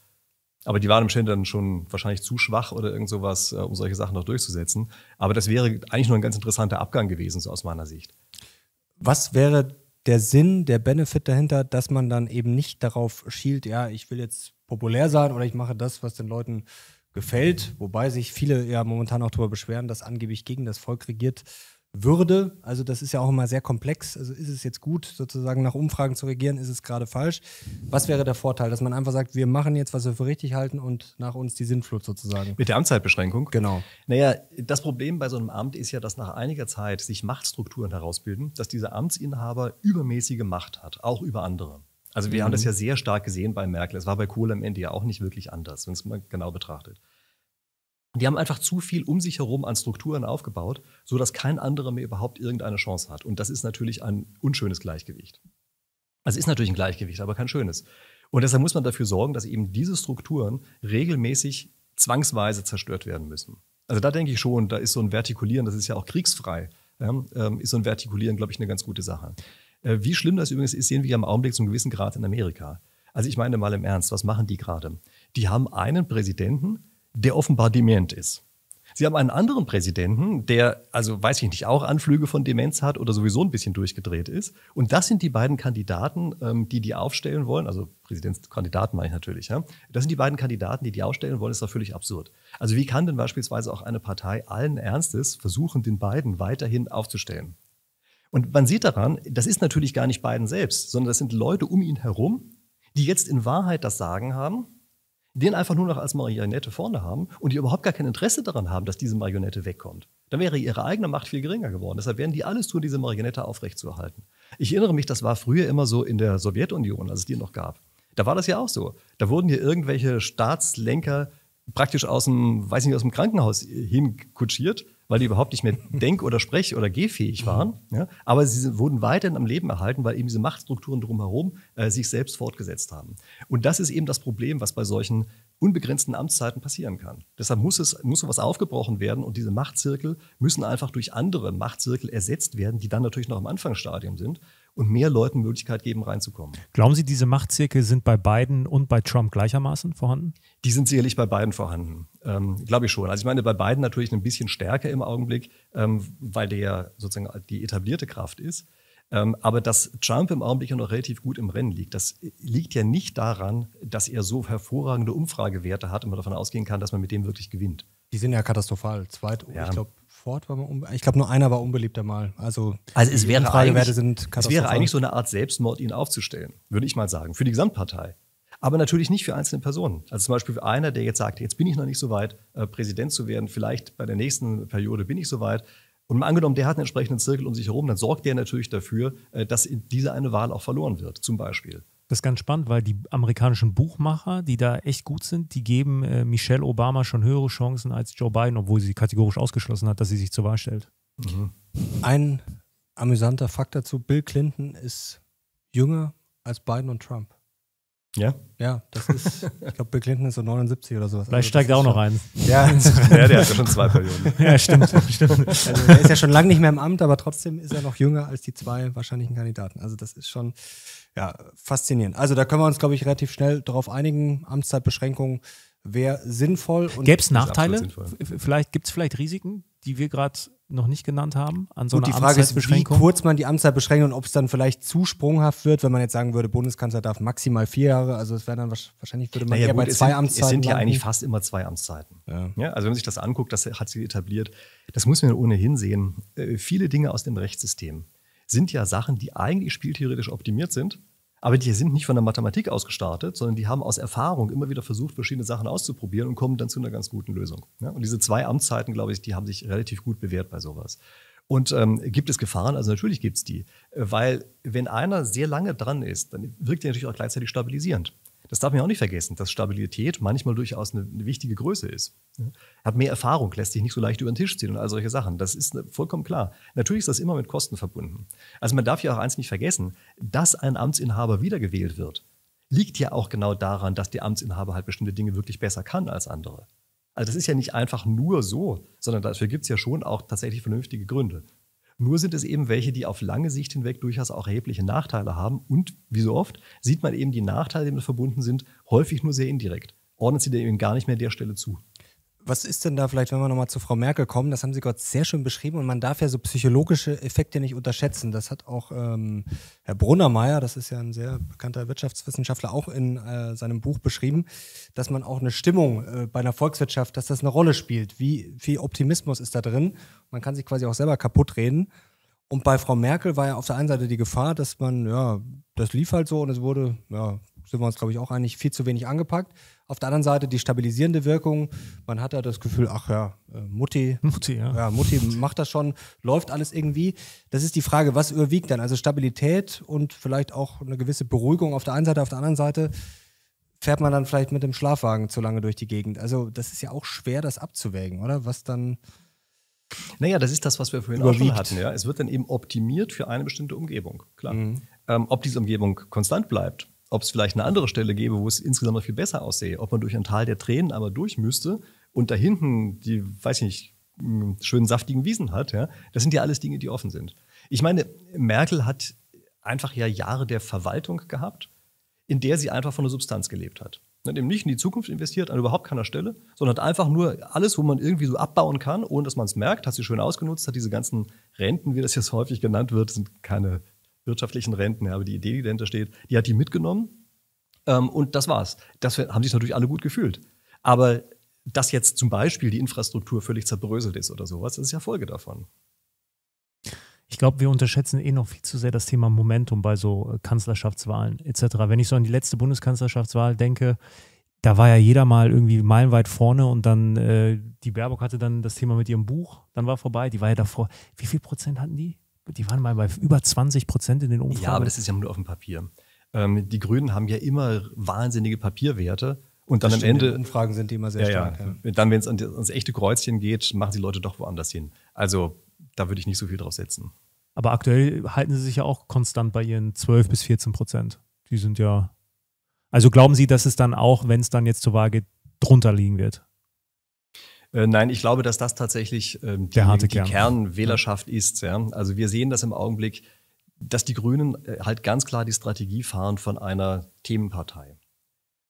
Aber die waren im Stand dann schon wahrscheinlich zu schwach oder irgend sowas, äh, um solche Sachen noch durchzusetzen. Aber das wäre eigentlich nur ein ganz interessanter Abgang gewesen, so aus meiner Sicht. Was wäre der Sinn, der Benefit dahinter, dass man dann eben nicht darauf schielt, ja, ich will jetzt populär sein oder ich mache das, was den Leuten gefällt, wobei sich viele ja momentan auch darüber beschweren, dass angeblich gegen das Volk regiert würde. Also das ist ja auch immer sehr komplex. Also ist es jetzt gut, sozusagen nach Umfragen zu regieren, ist es gerade falsch? Was wäre der Vorteil, dass man einfach sagt, wir machen jetzt, was wir für richtig halten und nach uns die Sinnflut sozusagen? Mit der Amtszeitbeschränkung? Genau. Naja, das Problem bei so einem Amt ist ja, dass nach einiger Zeit sich Machtstrukturen herausbilden, dass dieser Amtsinhaber übermäßige Macht hat, auch über andere. Also wir mhm. haben das mhm. ja sehr stark gesehen bei Merkel. Es war bei Kohl am Ende ja auch nicht wirklich anders, wenn es mal genau betrachtet. Die haben einfach zu viel um sich herum an Strukturen aufgebaut, sodass kein anderer mehr überhaupt irgendeine Chance hat. Und das ist natürlich ein unschönes Gleichgewicht. Also ist natürlich ein Gleichgewicht, aber kein schönes. Und deshalb muss man dafür sorgen, dass eben diese Strukturen regelmäßig zwangsweise zerstört werden müssen. Also da denke ich schon, da ist so ein Vertikulieren, das ist ja auch kriegsfrei, ähm, ist so ein Vertikulieren, glaube ich, eine ganz gute Sache. Äh, wie schlimm das übrigens ist, sehen wir ja im Augenblick zu einem gewissen Grad in Amerika. Also ich meine mal im Ernst, was machen die gerade? Die haben einen Präsidenten, der offenbar dement ist. Sie haben einen anderen Präsidenten, der, also weiß ich nicht, auch Anflüge von Demenz hat oder sowieso ein bisschen durchgedreht ist. Und das sind die beiden Kandidaten, ähm, die die aufstellen wollen. Also Präsidentskandidaten meine ich natürlich. Ja? Das sind die beiden Kandidaten, die die aufstellen wollen. Das ist doch völlig absurd. Also wie kann denn beispielsweise auch eine Partei allen Ernstes versuchen, den beiden weiterhin aufzustellen? Und man sieht daran, das ist natürlich gar nicht Biden selbst, sondern das sind Leute um ihn herum, die jetzt in Wahrheit das Sagen haben den einfach nur noch als Marionette vorne haben und die überhaupt gar kein Interesse daran haben, dass diese Marionette wegkommt, dann wäre ihre eigene Macht viel geringer geworden. Deshalb werden die alles tun, diese Marionette aufrechtzuerhalten. Ich erinnere mich, das war früher immer so in der Sowjetunion, als es die noch gab. Da war das ja auch so. Da wurden hier irgendwelche Staatslenker praktisch aus dem, weiß nicht, aus dem Krankenhaus hinkutschiert weil die überhaupt nicht mehr denk- oder sprech- oder gehfähig mhm. waren. Ja? Aber sie sind, wurden weiterhin am Leben erhalten, weil eben diese Machtstrukturen drumherum äh, sich selbst fortgesetzt haben. Und das ist eben das Problem, was bei solchen unbegrenzten Amtszeiten passieren kann. Deshalb muss, es, muss sowas aufgebrochen werden und diese Machtzirkel müssen einfach durch andere Machtzirkel ersetzt werden, die dann natürlich noch im Anfangsstadium sind und mehr Leuten Möglichkeit geben, reinzukommen. Glauben Sie, diese Machtzirkel sind bei Biden und bei Trump gleichermaßen vorhanden? Die sind sicherlich bei beiden vorhanden. Ähm, Glaube ich schon. Also ich meine, bei beiden natürlich ein bisschen stärker im Augenblick, ähm, weil der sozusagen die etablierte Kraft ist. Ähm, aber dass Trump im Augenblick ja noch relativ gut im Rennen liegt, das äh, liegt ja nicht daran, dass er so hervorragende Umfragewerte hat und man davon ausgehen kann, dass man mit dem wirklich gewinnt. Die sind ja katastrophal. Zweit, ja. ich glaube, Ford war mal unbe Ich glaube, nur einer war unbeliebter mal. Also, also es, wäre Umfragewerte sind es wäre eigentlich so eine Art Selbstmord, ihn aufzustellen, würde ich mal sagen, für die Gesamtpartei aber natürlich nicht für einzelne Personen. Also zum Beispiel für einer, der jetzt sagt, jetzt bin ich noch nicht so weit, äh, Präsident zu werden, vielleicht bei der nächsten Periode bin ich so weit. Und mal angenommen, der hat einen entsprechenden Zirkel um sich herum, dann sorgt der natürlich dafür, äh, dass diese eine Wahl auch verloren wird, zum Beispiel. Das ist ganz spannend, weil die amerikanischen Buchmacher, die da echt gut sind, die geben äh, Michelle Obama schon höhere Chancen als Joe Biden, obwohl sie kategorisch ausgeschlossen hat, dass sie sich zur Wahl stellt. Mhm. Ein amüsanter Fakt dazu, Bill Clinton ist jünger als Biden und Trump. Ja? Ja, das ist, ich glaube, Bill Clinton ist so 79 oder sowas. Vielleicht also, steigt auch noch eins. Ja. ja, der hat ja schon zwei Perioden. Ja, stimmt. stimmt. Also, er ist ja schon lange nicht mehr im Amt, aber trotzdem ist er noch jünger als die zwei wahrscheinlichen Kandidaten. Also, das ist schon, ja, faszinierend. Also, da können wir uns, glaube ich, relativ schnell darauf einigen. Amtszeitbeschränkungen wäre sinnvoll. Gäbe es Nachteile? Vielleicht gibt es vielleicht Risiken, die wir gerade noch nicht genannt haben an so Gut, die Frage ist, wie kurz man die Amtszeit beschränkt und ob es dann vielleicht zu sprunghaft wird, wenn man jetzt sagen würde, Bundeskanzler darf maximal vier Jahre, also es wäre dann wahrscheinlich würde man naja, bei zwei sind, Amtszeiten. Es sind ja landen. eigentlich fast immer zwei Amtszeiten. Ja. Ja, also wenn man sich das anguckt, das hat sie etabliert. Das muss man ohnehin sehen. Äh, viele Dinge aus dem Rechtssystem sind ja Sachen, die eigentlich spieltheoretisch optimiert sind, aber die sind nicht von der Mathematik ausgestartet, sondern die haben aus Erfahrung immer wieder versucht, verschiedene Sachen auszuprobieren und kommen dann zu einer ganz guten Lösung. Ja, und diese zwei Amtszeiten, glaube ich, die haben sich relativ gut bewährt bei sowas. Und ähm, gibt es Gefahren? Also natürlich gibt es die. Äh, weil wenn einer sehr lange dran ist, dann wirkt er natürlich auch gleichzeitig stabilisierend. Das darf man auch nicht vergessen, dass Stabilität manchmal durchaus eine, eine wichtige Größe ist. Hat mehr Erfahrung, lässt sich nicht so leicht über den Tisch ziehen und all solche Sachen. Das ist ne, vollkommen klar. Natürlich ist das immer mit Kosten verbunden. Also man darf ja auch eins nicht vergessen, dass ein Amtsinhaber wiedergewählt wird, liegt ja auch genau daran, dass der Amtsinhaber halt bestimmte Dinge wirklich besser kann als andere. Also das ist ja nicht einfach nur so, sondern dafür gibt es ja schon auch tatsächlich vernünftige Gründe. Nur sind es eben welche, die auf lange Sicht hinweg durchaus auch erhebliche Nachteile haben. Und wie so oft sieht man eben die Nachteile, die damit verbunden sind, häufig nur sehr indirekt. Ordnet sie dem eben gar nicht mehr der Stelle zu. Was ist denn da vielleicht, wenn wir nochmal zu Frau Merkel kommen? Das haben Sie gerade sehr schön beschrieben und man darf ja so psychologische Effekte nicht unterschätzen. Das hat auch ähm, Herr Brunnermeier, das ist ja ein sehr bekannter Wirtschaftswissenschaftler, auch in äh, seinem Buch beschrieben, dass man auch eine Stimmung äh, bei einer Volkswirtschaft, dass das eine Rolle spielt. Wie viel Optimismus ist da drin? Man kann sich quasi auch selber kaputt reden. Und bei Frau Merkel war ja auf der einen Seite die Gefahr, dass man, ja, das lief halt so und es wurde, ja, sind wir uns, glaube ich, auch eigentlich viel zu wenig angepackt. Auf der anderen Seite die stabilisierende Wirkung. Man hat da das Gefühl, ach ja, äh, Mutti. Mutti, ja. ja Mutti macht das schon, läuft alles irgendwie. Das ist die Frage, was überwiegt dann? Also Stabilität und vielleicht auch eine gewisse Beruhigung auf der einen Seite, auf der anderen Seite fährt man dann vielleicht mit dem Schlafwagen zu lange durch die Gegend. Also das ist ja auch schwer, das abzuwägen, oder? Was dann. Naja, das ist das, was wir vorhin überwiegt. auch schon hatten. Ja? Es wird dann eben optimiert für eine bestimmte Umgebung, klar. Mhm. Ähm, ob diese Umgebung konstant bleibt, ob es vielleicht eine andere Stelle gäbe, wo es insgesamt noch viel besser aussähe, ob man durch ein Tal der Tränen aber durch müsste und da hinten die, weiß ich nicht, schönen saftigen Wiesen hat, ja, das sind ja alles Dinge, die offen sind. Ich meine, Merkel hat einfach ja Jahre der Verwaltung gehabt, in der sie einfach von der Substanz gelebt hat. Hat eben nicht in die Zukunft investiert, an überhaupt keiner Stelle, sondern hat einfach nur alles, wo man irgendwie so abbauen kann, ohne dass man es merkt, hat sie schön ausgenutzt, hat diese ganzen Renten, wie das jetzt häufig genannt wird, sind keine wirtschaftlichen Renten, ja, aber die Idee, die dahinter steht, die hat die mitgenommen. Ähm, und das war's. Das haben sich natürlich alle gut gefühlt. Aber dass jetzt zum Beispiel die Infrastruktur völlig zerbröselt ist oder sowas, das ist ja Folge davon. Ich glaube, wir unterschätzen eh noch viel zu sehr das Thema Momentum bei so äh, Kanzlerschaftswahlen etc. Wenn ich so an die letzte Bundeskanzlerschaftswahl denke, da war ja jeder mal irgendwie meilenweit vorne und dann äh, die Baerbock hatte dann das Thema mit ihrem Buch, dann war vorbei, die war ja davor. Wie viel Prozent hatten die? die waren mal bei über 20 Prozent in den Umfragen. Ja, aber das ist ja nur auf dem Papier. Ähm, die Grünen haben ja immer wahnsinnige Papierwerte. Und dann das am stimmt, Ende. Umfragen sind die immer sehr ja, stark. Ja. Dann, wenn es ans echte Kreuzchen geht, machen die Leute doch woanders hin. Also da würde ich nicht so viel drauf setzen. Aber aktuell halten sie sich ja auch konstant bei ihren 12 bis 14 Prozent. Die sind ja. Also glauben Sie, dass es dann auch, wenn es dann jetzt zur Wahl geht, drunter liegen wird? Äh, nein, ich glaube, dass das tatsächlich ähm, die, die Kern. Kernwählerschaft ist. Ja? Also wir sehen das im Augenblick, dass die Grünen äh, halt ganz klar die Strategie fahren von einer Themenpartei.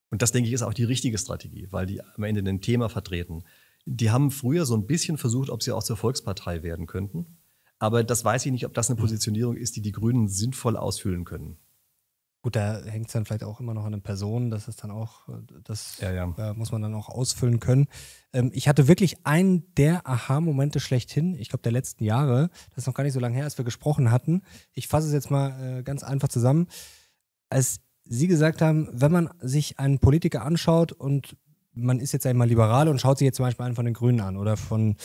Und das, denke ich, ist auch die richtige Strategie, weil die am Ende ein Thema vertreten. Die haben früher so ein bisschen versucht, ob sie auch zur Volkspartei werden könnten. Aber das weiß ich nicht, ob das eine hm. Positionierung ist, die die Grünen sinnvoll ausfüllen können. Gut, da hängt es dann vielleicht auch immer noch an den Personen. Das ist dann auch, äh, das ja, ja. Äh, muss man dann auch ausfüllen können ähm, ich hatte wirklich einen der Aha-Momente schlechthin, ich glaube der letzten Jahre, das ist noch gar nicht so lange her, als wir gesprochen hatten. Ich fasse es jetzt mal äh, ganz einfach zusammen. Als Sie gesagt haben, wenn man sich einen Politiker anschaut und man ist jetzt einmal liberal und schaut sich jetzt zum Beispiel einen von den Grünen an oder von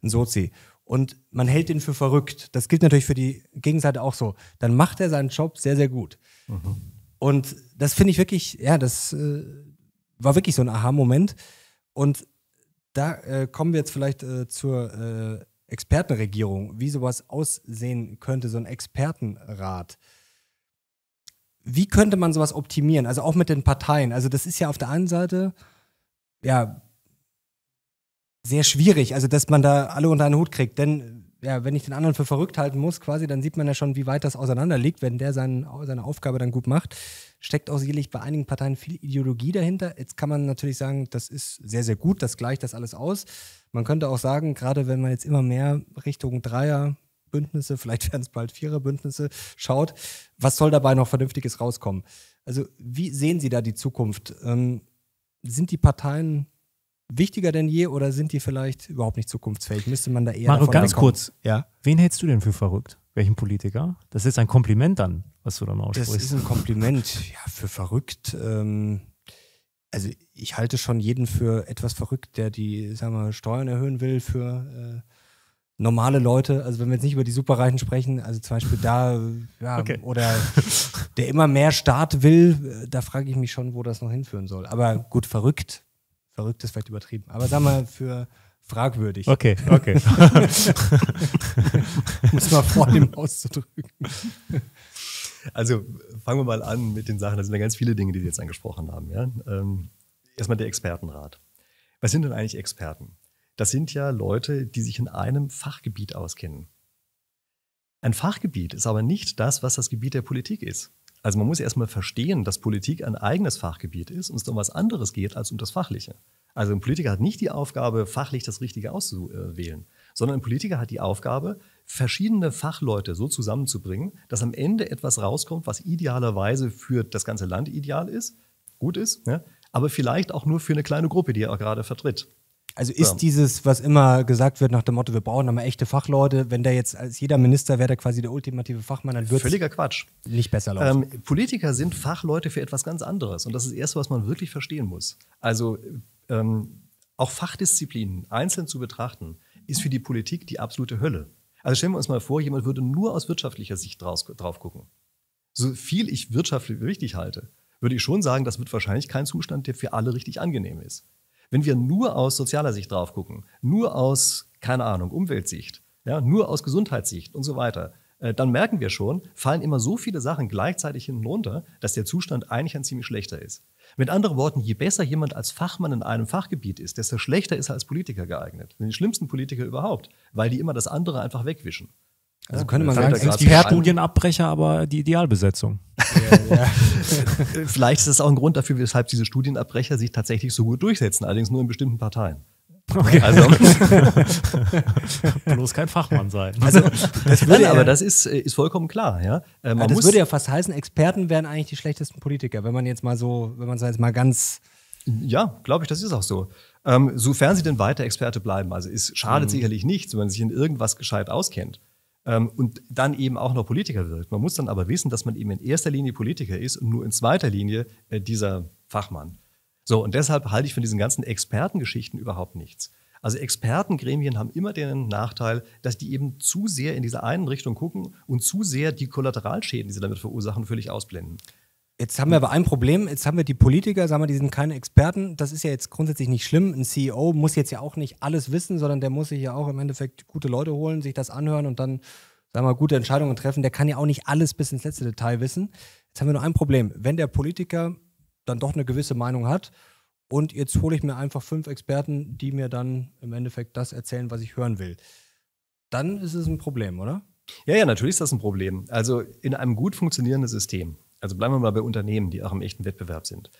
einem Sozi und man hält ihn für verrückt. Das gilt natürlich für die Gegenseite auch so. Dann macht er seinen Job sehr, sehr gut. Mhm. Und das finde ich wirklich, ja, das äh, war wirklich so ein Aha-Moment. Und da äh, kommen wir jetzt vielleicht äh, zur äh, Expertenregierung, wie sowas aussehen könnte, so ein Expertenrat. Wie könnte man sowas optimieren? Also auch mit den Parteien. Also das ist ja auf der einen Seite, ja, sehr schwierig, also dass man da alle unter einen Hut kriegt. Denn ja, wenn ich den anderen für verrückt halten muss, quasi, dann sieht man ja schon, wie weit das auseinander liegt, wenn der seinen, seine Aufgabe dann gut macht. Steckt auch sicherlich bei einigen Parteien viel Ideologie dahinter. Jetzt kann man natürlich sagen, das ist sehr, sehr gut, das gleicht das alles aus. Man könnte auch sagen, gerade wenn man jetzt immer mehr Richtung Dreier, Bündnisse, vielleicht werden es bald Viererbündnisse, schaut, was soll dabei noch Vernünftiges rauskommen? Also, wie sehen Sie da die Zukunft? Ähm, sind die Parteien wichtiger denn je oder sind die vielleicht überhaupt nicht zukunftsfähig? Müsste man da eher. Mario, ganz kurz. Ja? Wen hältst du denn für verrückt? Welchen Politiker? Das ist ein Kompliment dann, was du dann aussprichst. Das ist ein Kompliment, ja, für verrückt. Ähm, also ich halte schon jeden für etwas verrückt, der die, sagen wir, Steuern erhöhen will für äh, normale Leute, also wenn wir jetzt nicht über die Superreichen sprechen, also zum Beispiel da, äh, ja, okay. oder der immer mehr Staat will, äh, da frage ich mich schon, wo das noch hinführen soll. Aber gut, verrückt verrückt ist vielleicht übertrieben, aber sag mal für fragwürdig. Okay, okay. Muss mal vor dem auszudrücken. Also fangen wir mal an mit den Sachen. Da sind ja ganz viele Dinge, die Sie jetzt angesprochen haben. Ja? Ähm, erstmal der Expertenrat. Was sind denn eigentlich Experten? Das sind ja Leute, die sich in einem Fachgebiet auskennen. Ein Fachgebiet ist aber nicht das, was das Gebiet der Politik ist. Also man muss erstmal verstehen, dass Politik ein eigenes Fachgebiet ist und es um was anderes geht als um das Fachliche. Also ein Politiker hat nicht die Aufgabe, fachlich das Richtige auszuwählen, sondern ein Politiker hat die Aufgabe, verschiedene Fachleute so zusammenzubringen, dass am Ende etwas rauskommt, was idealerweise für das ganze Land ideal ist, gut ist, ne? aber vielleicht auch nur für eine kleine Gruppe, die er gerade vertritt. Also ist ja. dieses, was immer gesagt wird nach dem Motto, wir brauchen aber echte Fachleute, wenn der jetzt als jeder Minister wäre, der quasi der ultimative Fachmann, dann wird es Nicht besser laufen. Ähm, Politiker sind Fachleute für etwas ganz anderes und das ist das Erste, was man wirklich verstehen muss. Also ähm, auch Fachdisziplinen einzeln zu betrachten, ist für die Politik die absolute Hölle. Also stellen wir uns mal vor, jemand würde nur aus wirtschaftlicher Sicht draus, drauf gucken. So viel ich wirtschaftlich richtig halte, würde ich schon sagen, das wird wahrscheinlich kein Zustand, der für alle richtig angenehm ist. Wenn wir nur aus sozialer Sicht drauf gucken, nur aus, keine Ahnung, Umweltsicht, ja, nur aus Gesundheitssicht und so weiter, äh, dann merken wir schon, fallen immer so viele Sachen gleichzeitig hinten runter, dass der Zustand eigentlich ein ziemlich schlechter ist. Mit anderen Worten, je besser jemand als Fachmann in einem Fachgebiet ist, desto schlechter ist er als Politiker geeignet. Den schlimmsten Politiker überhaupt, weil die immer das andere einfach wegwischen. Also könnte man äh, sagen, sind die Studienabbrecher, aber die Idealbesetzung. Ja, ja. Vielleicht ist das auch ein Grund dafür, weshalb diese Studienabbrecher sich tatsächlich so gut durchsetzen, allerdings nur in bestimmten Parteien. Okay. Also. Bloß kein Fachmann sein. Also, Nein, aber das ist, äh, ist vollkommen klar. Ja? Äh, man das muss würde ja fast heißen, Experten wären eigentlich die schlechtesten Politiker, wenn man jetzt mal so, wenn man es jetzt mal ganz. Ja, glaube ich, das ist auch so. Ähm, sofern sie denn weiter Experte bleiben, also es schadet mhm. sicherlich nichts, wenn man sich in irgendwas gescheit auskennt. Ähm, und dann eben auch noch Politiker wird. Man muss dann aber wissen, dass man eben in erster Linie Politiker ist und nur in zweiter Linie äh, dieser Fachmann. So, und deshalb halte ich von diesen ganzen Expertengeschichten überhaupt nichts. Also Expertengremien haben immer den Nachteil, dass die eben zu sehr in diese einen Richtung gucken und zu sehr die Kollateralschäden, die sie damit verursachen, völlig ausblenden. Jetzt haben wir aber ein Problem. Jetzt haben wir die Politiker, sagen wir, die sind keine Experten. Das ist ja jetzt grundsätzlich nicht schlimm. Ein CEO muss jetzt ja auch nicht alles wissen, sondern der muss sich ja auch im Endeffekt gute Leute holen, sich das anhören und dann, sagen wir, gute Entscheidungen treffen. Der kann ja auch nicht alles bis ins letzte Detail wissen. Jetzt haben wir nur ein Problem. Wenn der Politiker dann doch eine gewisse Meinung hat und jetzt hole ich mir einfach fünf Experten, die mir dann im Endeffekt das erzählen, was ich hören will, dann ist es ein Problem, oder? Ja, ja, natürlich ist das ein Problem. Also in einem gut funktionierenden System also bleiben wir mal bei Unternehmen, die auch im echten Wettbewerb sind.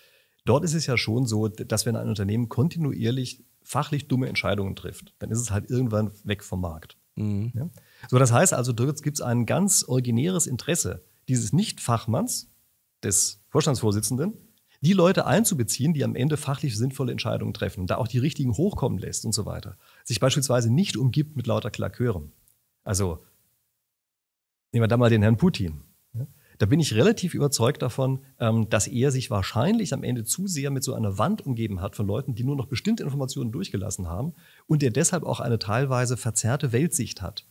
Dort ist es ja schon so, dass wenn ein Unternehmen kontinuierlich fachlich dumme Entscheidungen trifft, dann ist es halt irgendwann weg vom Markt. Mhm. Ja? So, das heißt also, dort gibt es ein ganz originäres Interesse dieses Nicht-Fachmanns, des Vorstandsvorsitzenden, die Leute einzubeziehen, die am Ende fachlich sinnvolle Entscheidungen treffen und da auch die richtigen hochkommen lässt und so weiter. Sich beispielsweise nicht umgibt mit lauter Klakeuren. Also nehmen wir da mal den Herrn Putin da bin ich relativ überzeugt davon, ähm, dass er sich wahrscheinlich am Ende zu sehr mit so einer Wand umgeben hat von Leuten, die nur noch bestimmte Informationen durchgelassen haben und der deshalb auch eine teilweise verzerrte Weltsicht hat.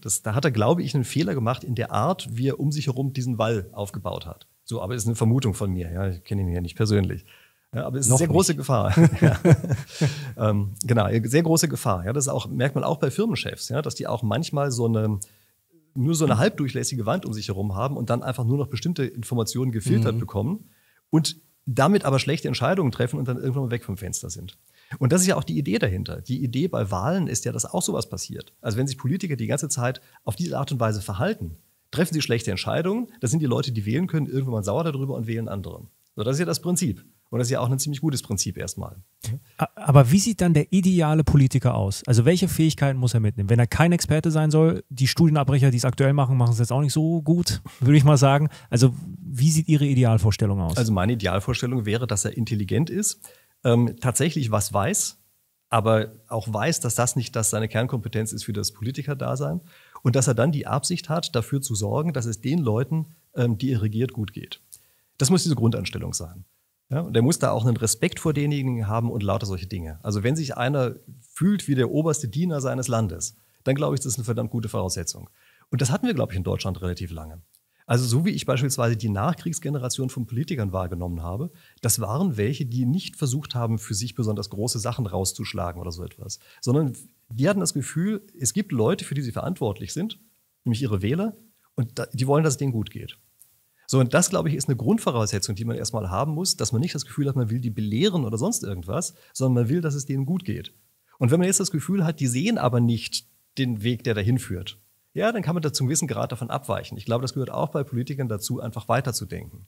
Das, da hat er, glaube ich, einen Fehler gemacht in der Art, wie er um sich herum diesen Wall aufgebaut hat. So, aber ist eine Vermutung von mir. Ja, ich kenne ihn ja nicht persönlich. Ja, aber es ist eine sehr nicht. große Gefahr. ja. ähm, genau, sehr große Gefahr. Ja, das auch, merkt man auch bei Firmenchefs, ja, dass die auch manchmal so eine, nur so eine halbdurchlässige Wand um sich herum haben und dann einfach nur noch bestimmte Informationen gefiltert mhm. bekommen und damit aber schlechte Entscheidungen treffen und dann irgendwann mal weg vom Fenster sind. Und das ist ja auch die Idee dahinter. Die Idee bei Wahlen ist ja, dass auch sowas passiert. Also wenn sich Politiker die ganze Zeit auf diese Art und Weise verhalten, treffen sie schlechte Entscheidungen, das sind die Leute, die wählen können, irgendwann mal sauer darüber und wählen anderen. So, das ist ja das Prinzip. Und das ist ja auch ein ziemlich gutes Prinzip erstmal. Aber wie sieht dann der ideale Politiker aus? Also welche Fähigkeiten muss er mitnehmen? Wenn er kein Experte sein soll, die Studienabbrecher, die es aktuell machen, machen es jetzt auch nicht so gut, würde ich mal sagen. Also wie sieht Ihre Idealvorstellung aus? Also meine Idealvorstellung wäre, dass er intelligent ist, ähm, tatsächlich was weiß, aber auch weiß, dass das nicht dass seine Kernkompetenz ist für das Politikerdasein und dass er dann die Absicht hat, dafür zu sorgen, dass es den Leuten, ähm, die er regiert, gut geht. Das muss diese Grundanstellung sein. Ja, und der muss da auch einen Respekt vor denjenigen haben und lauter solche Dinge. Also wenn sich einer fühlt wie der oberste Diener seines Landes, dann glaube ich, das ist eine verdammt gute Voraussetzung. Und das hatten wir, glaube ich, in Deutschland relativ lange. Also so wie ich beispielsweise die Nachkriegsgeneration von Politikern wahrgenommen habe, das waren welche, die nicht versucht haben, für sich besonders große Sachen rauszuschlagen oder so etwas, sondern die hatten das Gefühl, es gibt Leute, für die sie verantwortlich sind, nämlich ihre Wähler, und die wollen, dass es denen gut geht. So, und das, glaube ich, ist eine Grundvoraussetzung, die man erstmal haben muss, dass man nicht das Gefühl hat, man will die belehren oder sonst irgendwas, sondern man will, dass es denen gut geht. Und wenn man jetzt das Gefühl hat, die sehen aber nicht den Weg, der dahin führt, ja, dann kann man da zum gewissen Grad davon abweichen. Ich glaube, das gehört auch bei Politikern dazu, einfach weiterzudenken.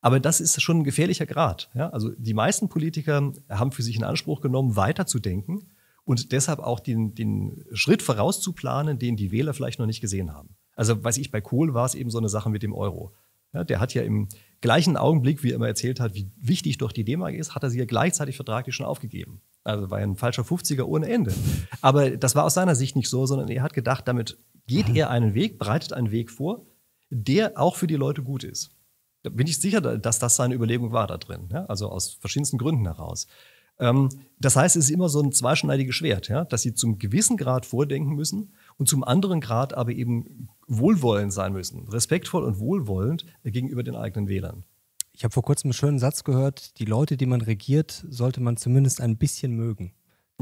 Aber das ist schon ein gefährlicher Grad. Ja? Also die meisten Politiker haben für sich in Anspruch genommen, weiterzudenken und deshalb auch den, den Schritt vorauszuplanen, den die Wähler vielleicht noch nicht gesehen haben. Also weiß ich, bei Kohl war es eben so eine Sache mit dem Euro. Ja, der hat ja im gleichen Augenblick, wie er immer erzählt hat, wie wichtig doch die D-Mark ist, hat er sie ja gleichzeitig vertraglich schon aufgegeben. Also war ja ein falscher 50er ohne Ende. Aber das war aus seiner Sicht nicht so, sondern er hat gedacht, damit geht mhm. er einen Weg, bereitet einen Weg vor, der auch für die Leute gut ist. Da bin ich sicher, dass das seine Überlegung war da drin. Ja? Also aus verschiedensten Gründen heraus. Ähm, das heißt, es ist immer so ein zweischneidiges Schwert, ja? dass sie zum gewissen Grad vordenken müssen und zum anderen Grad aber eben wohlwollend sein müssen, respektvoll und wohlwollend gegenüber den eigenen Wählern. Ich habe vor kurzem einen schönen Satz gehört, die Leute, die man regiert, sollte man zumindest ein bisschen mögen.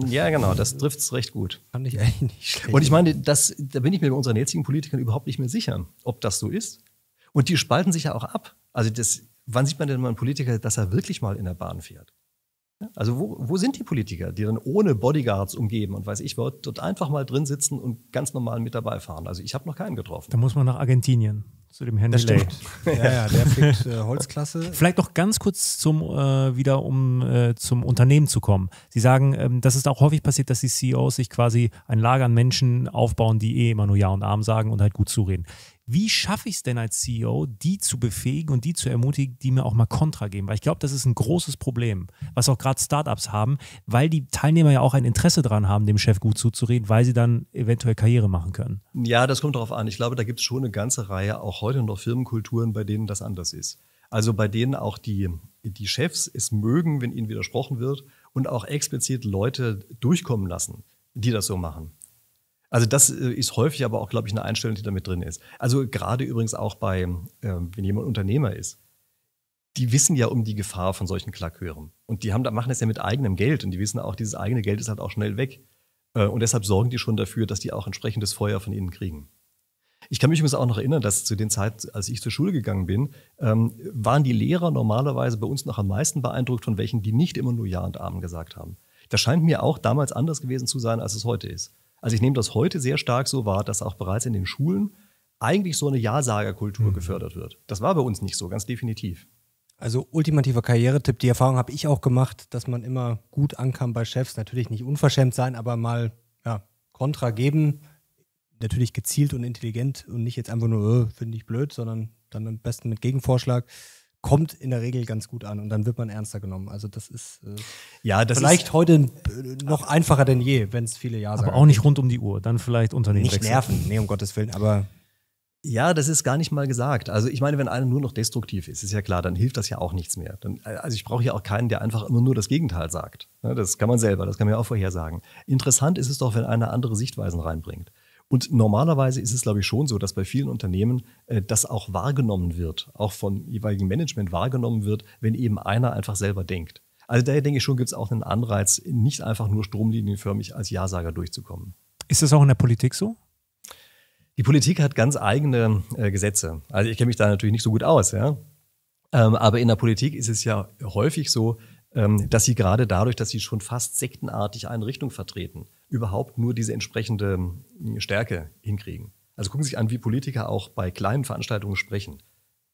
Ja, genau, das trifft es recht gut. Fand ich eigentlich nicht schlecht. Und ich meine, das, da bin ich mir bei unseren jetzigen Politikern überhaupt nicht mehr sicher, ob das so ist. Und die spalten sich ja auch ab. Also das, wann sieht man denn mal einen Politiker, dass er wirklich mal in der Bahn fährt? Also wo, wo sind die Politiker, die dann ohne Bodyguards umgeben und weiß ich was, dort einfach mal drin sitzen und ganz normal mit dabei fahren? Also ich habe noch keinen getroffen. Da muss man nach Argentinien zu dem Herrn das ja, ja, der fliegt äh, Holzklasse. Vielleicht noch ganz kurz zum äh, wieder um äh, zum Unternehmen zu kommen. Sie sagen, ähm, das ist auch häufig passiert, dass die CEOs sich quasi ein Lager an Menschen aufbauen, die eh immer nur Ja und Arm sagen und halt gut zureden wie schaffe ich es denn als CEO, die zu befähigen und die zu ermutigen, die mir auch mal Kontra geben? Weil ich glaube, das ist ein großes Problem, was auch gerade Startups haben, weil die Teilnehmer ja auch ein Interesse daran haben, dem Chef gut zuzureden, weil sie dann eventuell Karriere machen können. Ja, das kommt darauf an. Ich glaube, da gibt es schon eine ganze Reihe, auch heute noch Firmenkulturen, bei denen das anders ist. Also bei denen auch die, die Chefs es mögen, wenn ihnen widersprochen wird und auch explizit Leute durchkommen lassen, die das so machen. Also das äh, ist häufig aber auch, glaube ich, eine Einstellung, die da mit drin ist. Also gerade übrigens auch bei, ähm, wenn jemand Unternehmer ist, die wissen ja um die Gefahr von solchen Klackhören. Und die haben, machen das ja mit eigenem Geld und die wissen auch, dieses eigene Geld ist halt auch schnell weg. Äh, und deshalb sorgen die schon dafür, dass die auch entsprechendes Feuer von ihnen kriegen. Ich kann mich übrigens auch noch erinnern, dass zu den Zeiten, als ich zur Schule gegangen bin, ähm, waren die Lehrer normalerweise bei uns noch am meisten beeindruckt von welchen, die nicht immer nur Ja und Amen gesagt haben. Das scheint mir auch damals anders gewesen zu sein, als es heute ist. Also ich nehme das heute sehr stark so wahr, dass auch bereits in den Schulen eigentlich so eine Ja-Sager-Kultur mhm. gefördert wird. Das war bei uns nicht so, ganz definitiv. Also ultimativer Karrieretipp, die Erfahrung habe ich auch gemacht, dass man immer gut ankam bei Chefs. Natürlich nicht unverschämt sein, aber mal ja, Kontra geben. Natürlich gezielt und intelligent und nicht jetzt einfach nur, äh, finde ich blöd, sondern dann am besten mit Gegenvorschlag kommt in der Regel ganz gut an und dann wird man ernster genommen. Also das ist äh, ja das vielleicht ist, heute äh, noch einfacher denn je, wenn es viele Jahre. sagen. Aber auch nicht rund um die Uhr, dann vielleicht unter den Nicht Wechsel. nerven, nee, um Gottes Willen, aber ja, das ist gar nicht mal gesagt. Also ich meine, wenn einer nur noch destruktiv ist, ist ja klar, dann hilft das ja auch nichts mehr. Dann, äh, also ich brauche ja auch keinen, der einfach immer nur das Gegenteil sagt. Ne, das kann man selber, das kann man ja auch vorhersagen. Interessant ist es doch, wenn einer andere Sichtweisen reinbringt. Und normalerweise ist es, glaube ich, schon so, dass bei vielen Unternehmen äh, das auch wahrgenommen wird, auch vom jeweiligen Management wahrgenommen wird, wenn eben einer einfach selber denkt. Also daher denke ich schon, gibt es auch einen Anreiz, nicht einfach nur stromlinienförmig als Ja-Sager durchzukommen. Ist das auch in der Politik so? Die Politik hat ganz eigene äh, Gesetze. Also ich kenne mich da natürlich nicht so gut aus, ja. Ähm, aber in der Politik ist es ja häufig so, ähm, dass sie gerade dadurch, dass sie schon fast sektenartig eine Richtung vertreten, überhaupt nur diese entsprechende hm, Stärke hinkriegen. Also gucken Sie sich an, wie Politiker auch bei kleinen Veranstaltungen sprechen.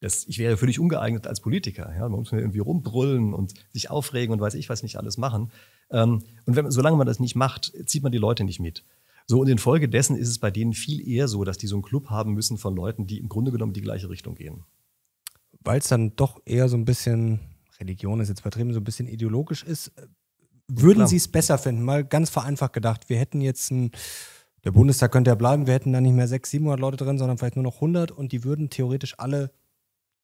Das, ich wäre völlig ungeeignet als Politiker. Ja? Man muss irgendwie rumbrüllen und sich aufregen und weiß ich was nicht alles machen. Ähm, und wenn, solange man das nicht macht, zieht man die Leute nicht mit. So, und infolgedessen ist es bei denen viel eher so, dass die so einen Club haben müssen von Leuten, die im Grunde genommen die gleiche Richtung gehen. Weil es dann doch eher so ein bisschen, Religion ist jetzt vertrieben, so ein bisschen ideologisch ist, würden Sie es besser finden? Mal ganz vereinfacht gedacht, wir hätten jetzt ein, der Bundestag könnte ja bleiben, wir hätten da nicht mehr 600, 700 Leute drin, sondern vielleicht nur noch 100 und die würden theoretisch alle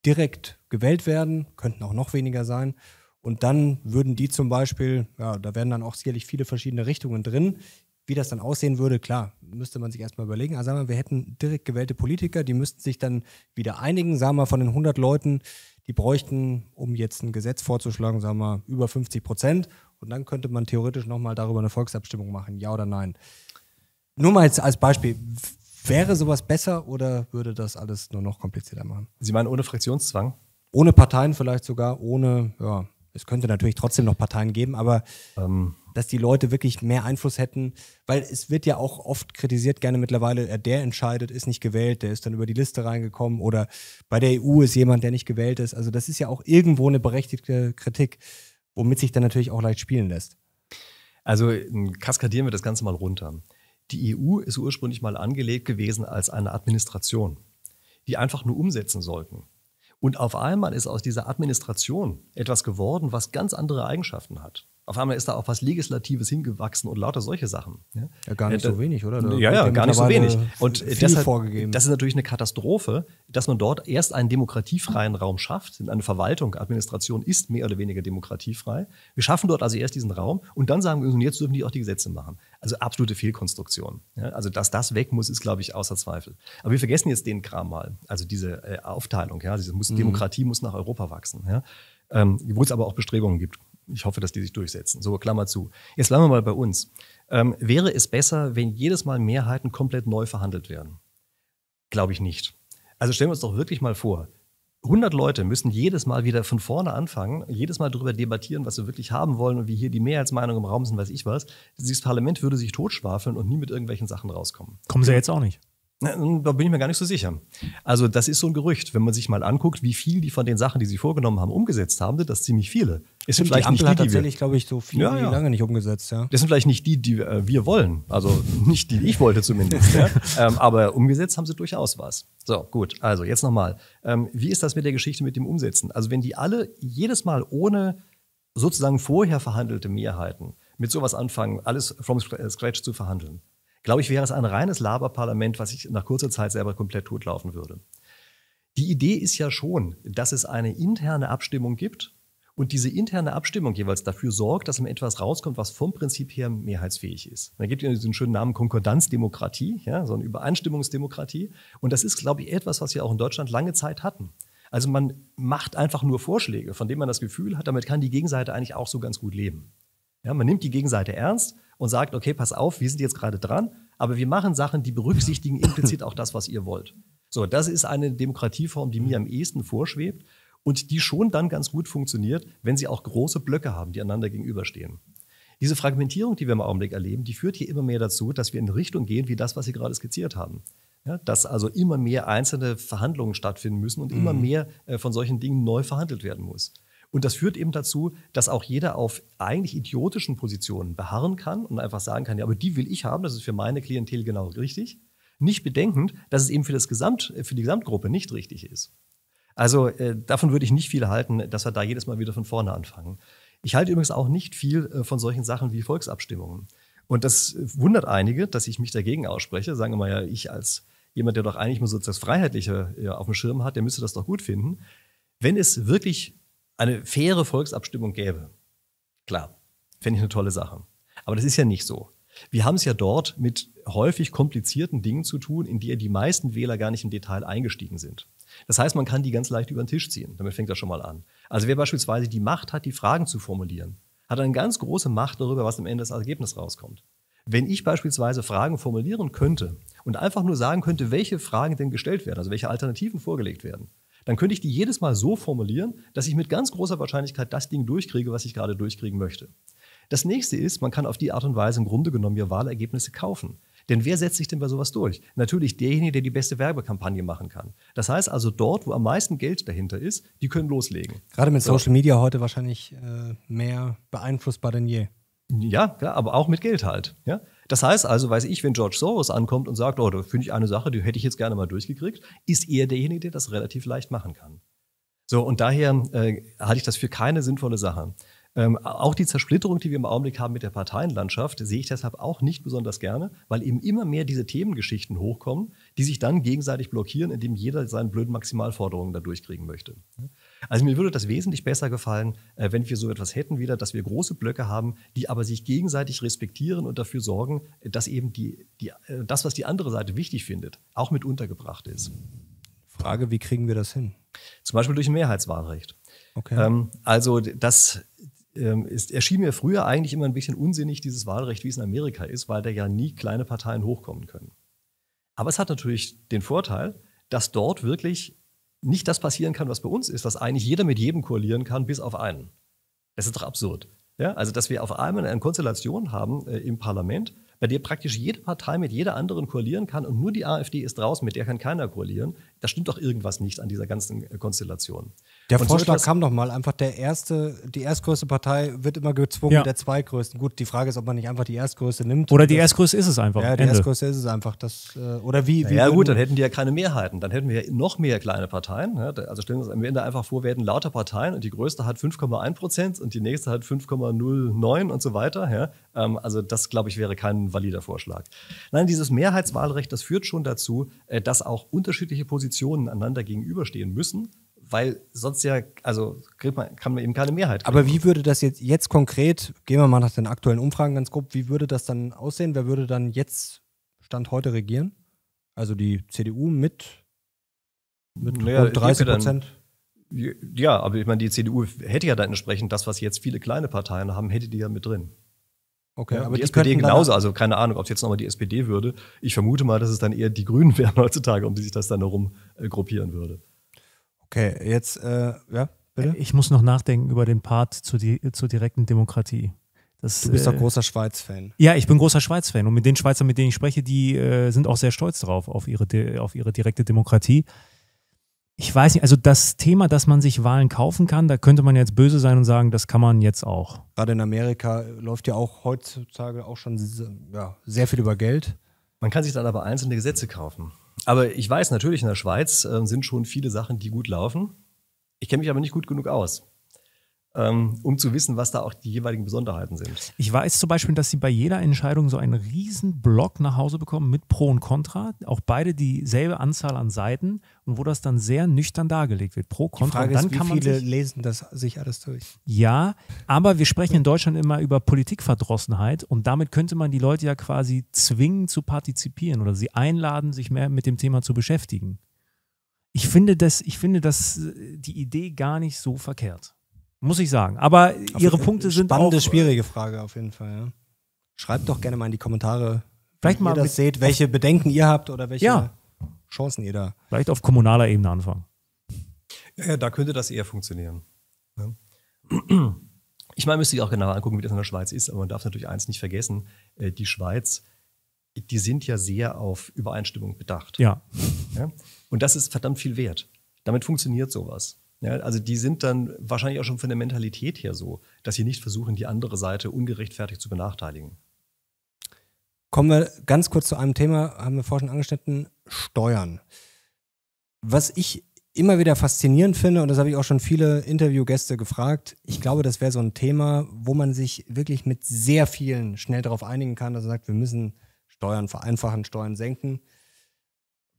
direkt gewählt werden, könnten auch noch weniger sein. Und dann würden die zum Beispiel, ja, da wären dann auch sicherlich viele verschiedene Richtungen drin. Wie das dann aussehen würde, klar, müsste man sich erstmal überlegen. Also sagen wir, wir hätten direkt gewählte Politiker, die müssten sich dann wieder einigen. Sagen wir, von den 100 Leuten, die bräuchten, um jetzt ein Gesetz vorzuschlagen, sagen wir, über 50 Prozent. Und dann könnte man theoretisch nochmal darüber eine Volksabstimmung machen, ja oder nein. Nur mal jetzt als Beispiel. Wäre sowas besser oder würde das alles nur noch komplizierter machen? Sie meinen ohne Fraktionszwang? Ohne Parteien vielleicht sogar, ohne, ja, es könnte natürlich trotzdem noch Parteien geben, aber ähm. dass die Leute wirklich mehr Einfluss hätten, weil es wird ja auch oft kritisiert, gerne mittlerweile, äh, der entscheidet, ist nicht gewählt, der ist dann über die Liste reingekommen oder bei der EU ist jemand, der nicht gewählt ist. Also das ist ja auch irgendwo eine berechtigte Kritik womit sich dann natürlich auch leicht spielen lässt. Also ähm, kaskadieren wir das Ganze mal runter. Die EU ist ursprünglich mal angelegt gewesen als eine Administration, die einfach nur umsetzen sollten. Und auf einmal ist aus dieser Administration etwas geworden, was ganz andere Eigenschaften hat. Auf einmal ist da auch was Legislatives hingewachsen und lauter solche Sachen. Ja, ja gar nicht äh, so wenig, oder? ja, ja, gar nicht so wenig. Und deshalb, vorgegeben. das ist natürlich eine Katastrophe, dass man dort erst einen demokratiefreien Raum schafft. Denn eine Verwaltung, Administration ist mehr oder weniger demokratiefrei. Wir schaffen dort also erst diesen Raum und dann sagen wir uns, jetzt dürfen die auch die Gesetze machen. Also absolute Fehlkonstruktion. Ja, also, dass das weg muss, ist, glaube ich, außer Zweifel. Aber wir vergessen jetzt den Kram mal. Also diese äh, Aufteilung, ja, diese muss, mhm. Demokratie muss nach Europa wachsen. Ja. Ähm, wo es aber auch Bestrebungen gibt ich hoffe, dass die sich durchsetzen. So, Klammer zu. Jetzt bleiben wir mal bei uns. Ähm, wäre es besser, wenn jedes Mal Mehrheiten komplett neu verhandelt werden? Glaube ich nicht. Also stellen wir uns doch wirklich mal vor, 100 Leute müssen jedes Mal wieder von vorne anfangen, jedes Mal darüber debattieren, was sie wirklich haben wollen und wie hier die Mehrheitsmeinung im Raum sind, weiß ich was. Dieses Parlament würde sich totschwafeln und nie mit irgendwelchen Sachen rauskommen. Kommen sie jetzt auch nicht. Da bin ich mir gar nicht so sicher. Also das ist so ein Gerücht. Wenn man sich mal anguckt, wie viel die von den Sachen, die sie vorgenommen haben, umgesetzt haben, sind das ziemlich viele. Es sind vielleicht die Ampel nicht die, die tatsächlich, glaube ich, so viel ja, ja. lange nicht umgesetzt. Ja. Das sind vielleicht nicht die, die äh, wir wollen. Also nicht die, die ich wollte zumindest. ja. ähm, aber umgesetzt haben sie durchaus was. So, gut. Also jetzt nochmal. Ähm, wie ist das mit der Geschichte mit dem Umsetzen? Also wenn die alle jedes Mal ohne sozusagen vorher verhandelte Mehrheiten mit sowas anfangen, alles from scratch äh, zu verhandeln, glaube ich, wäre es ein reines Laberparlament, was ich nach kurzer Zeit selber komplett totlaufen würde. Die Idee ist ja schon, dass es eine interne Abstimmung gibt und diese interne Abstimmung jeweils dafür sorgt, dass man etwas rauskommt, was vom Prinzip her mehrheitsfähig ist. Da gibt es diesen schönen Namen Konkordanzdemokratie, ja, so eine Übereinstimmungsdemokratie. Und das ist, glaube ich, etwas, was wir auch in Deutschland lange Zeit hatten. Also man macht einfach nur Vorschläge, von denen man das Gefühl hat, damit kann die Gegenseite eigentlich auch so ganz gut leben. Ja, man nimmt die Gegenseite ernst, und sagt, okay, pass auf, wir sind jetzt gerade dran, aber wir machen Sachen, die berücksichtigen implizit auch das, was ihr wollt. So, das ist eine Demokratieform, die mir am ehesten vorschwebt und die schon dann ganz gut funktioniert, wenn sie auch große Blöcke haben, die einander gegenüberstehen. Diese Fragmentierung, die wir im Augenblick erleben, die führt hier immer mehr dazu, dass wir in Richtung gehen, wie das, was Sie gerade skizziert haben. Ja, dass also immer mehr einzelne Verhandlungen stattfinden müssen und mhm. immer mehr äh, von solchen Dingen neu verhandelt werden muss. Und das führt eben dazu, dass auch jeder auf eigentlich idiotischen Positionen beharren kann und einfach sagen kann, ja, aber die will ich haben, das ist für meine Klientel genau richtig. Nicht bedenkend, dass es eben für, das Gesamt, für die Gesamtgruppe nicht richtig ist. Also äh, davon würde ich nicht viel halten, dass wir da jedes Mal wieder von vorne anfangen. Ich halte übrigens auch nicht viel äh, von solchen Sachen wie Volksabstimmungen. Und das äh, wundert einige, dass ich mich dagegen ausspreche. Sagen wir mal ja, ich als jemand, der doch eigentlich nur so das Freiheitliche auf dem Schirm hat, der müsste das doch gut finden. Wenn es wirklich eine faire Volksabstimmung gäbe, klar, fände ich eine tolle Sache. Aber das ist ja nicht so. Wir haben es ja dort mit häufig komplizierten Dingen zu tun, in die die meisten Wähler gar nicht im Detail eingestiegen sind. Das heißt, man kann die ganz leicht über den Tisch ziehen. Damit fängt das schon mal an. Also wer beispielsweise die Macht hat, die Fragen zu formulieren, hat eine ganz große Macht darüber, was am Ende das Ergebnis rauskommt. Wenn ich beispielsweise Fragen formulieren könnte und einfach nur sagen könnte, welche Fragen denn gestellt werden, also welche Alternativen vorgelegt werden, dann könnte ich die jedes Mal so formulieren, dass ich mit ganz großer Wahrscheinlichkeit das Ding durchkriege, was ich gerade durchkriegen möchte. Das nächste ist, man kann auf die Art und Weise im Grunde genommen ja Wahlergebnisse kaufen. Denn wer setzt sich denn bei sowas durch? Natürlich derjenige, der die beste Werbekampagne machen kann. Das heißt also, dort, wo am meisten Geld dahinter ist, die können loslegen. Gerade mit Social Media heute wahrscheinlich äh, mehr beeinflussbar denn je. Ja, klar, aber auch mit Geld halt. Ja? Das heißt also, weiß ich, wenn George Soros ankommt und sagt, oh, da finde ich eine Sache, die hätte ich jetzt gerne mal durchgekriegt, ist er derjenige, der das relativ leicht machen kann. So, und daher äh, halte ich das für keine sinnvolle Sache. Ähm, auch die Zersplitterung, die wir im Augenblick haben mit der Parteienlandschaft, sehe ich deshalb auch nicht besonders gerne, weil eben immer mehr diese Themengeschichten hochkommen, die sich dann gegenseitig blockieren, indem jeder seine blöden Maximalforderungen da durchkriegen möchte. Also mir würde das wesentlich besser gefallen, äh, wenn wir so etwas hätten wieder, dass wir große Blöcke haben, die aber sich gegenseitig respektieren und dafür sorgen, äh, dass eben die, die, äh, das, was die andere Seite wichtig findet, auch mit untergebracht ist. Frage, wie kriegen wir das hin? Zum Beispiel durch ein Mehrheitswahlrecht. Okay. Ähm, also das ähm, ist, erschien mir früher eigentlich immer ein bisschen unsinnig, dieses Wahlrecht, wie es in Amerika ist, weil da ja nie kleine Parteien hochkommen können. Aber es hat natürlich den Vorteil, dass dort wirklich nicht das passieren kann, was bei uns ist, dass eigentlich jeder mit jedem koalieren kann, bis auf einen. Das ist doch absurd. Ja? Also, dass wir auf einmal eine Konstellation haben äh, im Parlament, bei der praktisch jede Partei mit jeder anderen koalieren kann und nur die AfD ist draußen, mit der kann keiner koalieren. Da stimmt doch irgendwas nicht an dieser ganzen äh, Konstellation. Der und Vorschlag kam doch mal einfach der erste, die erstgrößte Partei wird immer gezwungen ja. der zweitgrößten. Gut, die Frage ist, ob man nicht einfach die erstgrößte nimmt. Oder die erstgrößte ist es einfach. Ja, die Ende. erstgrößte ist es einfach. Das, äh, oder wie? Na ja wie gut, dann hätten die ja keine Mehrheiten. Dann hätten wir ja noch mehr kleine Parteien. Also stellen wir uns am Ende einfach vor, wir hätten lauter Parteien und die größte hat 5,1 Prozent und die nächste hat 5,09 und so weiter. Ähm, also das, glaube ich, wäre kein valider Vorschlag. Nein, dieses Mehrheitswahlrecht, das führt schon dazu, äh, dass auch unterschiedliche Positionen einander gegenüberstehen müssen weil sonst ja, also kriegt man, kann man eben keine Mehrheit. Kriegen. Aber wie würde das jetzt, jetzt konkret, gehen wir mal nach den aktuellen Umfragen ganz grob, wie würde das dann aussehen? Wer würde dann jetzt Stand heute regieren? Also die CDU mit, mit naja, 30 Prozent? Ja, aber ich meine, die CDU hätte ja dann entsprechend das, was jetzt viele kleine Parteien haben, hätte die ja mit drin. Okay, ja, aber die, die SPD genauso, also keine Ahnung, ob es jetzt nochmal die SPD würde. Ich vermute mal, dass es dann eher die Grünen wären heutzutage, um die sich das dann herum äh, gruppieren würde. Okay, jetzt, äh, ja, bitte? Ich muss noch nachdenken über den Part zu die, zur direkten Demokratie. Das, du bist doch äh, großer Schweiz-Fan. Ja, ich bin großer Schweiz-Fan. Und mit den Schweizern, mit denen ich spreche, die äh, sind auch sehr stolz darauf, auf ihre, auf ihre direkte Demokratie. Ich weiß nicht, also das Thema, dass man sich Wahlen kaufen kann, da könnte man jetzt böse sein und sagen, das kann man jetzt auch. Gerade in Amerika läuft ja auch heutzutage auch schon ja, sehr viel über Geld. Man kann sich dann aber einzelne Gesetze kaufen. Aber ich weiß natürlich, in der Schweiz äh, sind schon viele Sachen, die gut laufen. Ich kenne mich aber nicht gut genug aus. Ähm, um zu wissen, was da auch die jeweiligen Besonderheiten sind. Ich weiß zum Beispiel, dass sie bei jeder Entscheidung so einen riesen Block nach Hause bekommen mit Pro und Contra, auch beide dieselbe Anzahl an Seiten und wo das dann sehr nüchtern dargelegt wird. Pro, Contra, die Frage und dann ist, kann wie viele lesen das sich alles durch? Ja, aber wir sprechen in Deutschland immer über Politikverdrossenheit und damit könnte man die Leute ja quasi zwingen zu partizipieren oder sie einladen, sich mehr mit dem Thema zu beschäftigen. Ich finde, das, ich finde das, äh, die Idee gar nicht so verkehrt. Muss ich sagen. Aber auf ihre Punkte sind auch. Spannende, äh, schwierige Frage auf jeden Fall. Ja. Schreibt doch gerne mal in die Kommentare, vielleicht wenn mal ihr das seht, welche Bedenken ihr habt oder welche ja. Chancen ihr da. Vielleicht auf kommunaler Ebene anfangen. Ja, ja da könnte das eher funktionieren. Ja. Ich meine, müsste ich auch genau angucken, wie das in der Schweiz ist, aber man darf natürlich eins nicht vergessen: äh, die Schweiz, die sind ja sehr auf Übereinstimmung bedacht. Ja. ja? Und das ist verdammt viel wert. Damit funktioniert sowas. Ja, also die sind dann wahrscheinlich auch schon von der Mentalität her so, dass sie nicht versuchen, die andere Seite ungerechtfertigt zu benachteiligen. Kommen wir ganz kurz zu einem Thema, haben wir vorhin schon angeschnitten, Steuern. Was ich immer wieder faszinierend finde, und das habe ich auch schon viele Interviewgäste gefragt, ich glaube, das wäre so ein Thema, wo man sich wirklich mit sehr vielen schnell darauf einigen kann, dass man sagt, wir müssen Steuern vereinfachen, Steuern senken.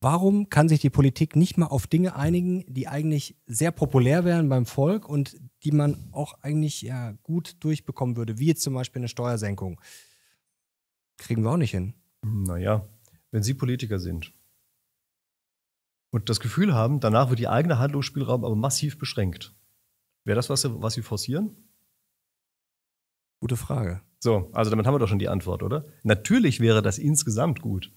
Warum kann sich die Politik nicht mal auf Dinge einigen, die eigentlich sehr populär wären beim Volk und die man auch eigentlich ja, gut durchbekommen würde, wie jetzt zum Beispiel eine Steuersenkung? Kriegen wir auch nicht hin. Naja, wenn Sie Politiker sind und das Gefühl haben, danach wird Ihr eigener Handlungsspielraum aber massiv beschränkt, wäre das, was Sie, was Sie forcieren? Gute Frage. So, also damit haben wir doch schon die Antwort, oder? Natürlich wäre das insgesamt gut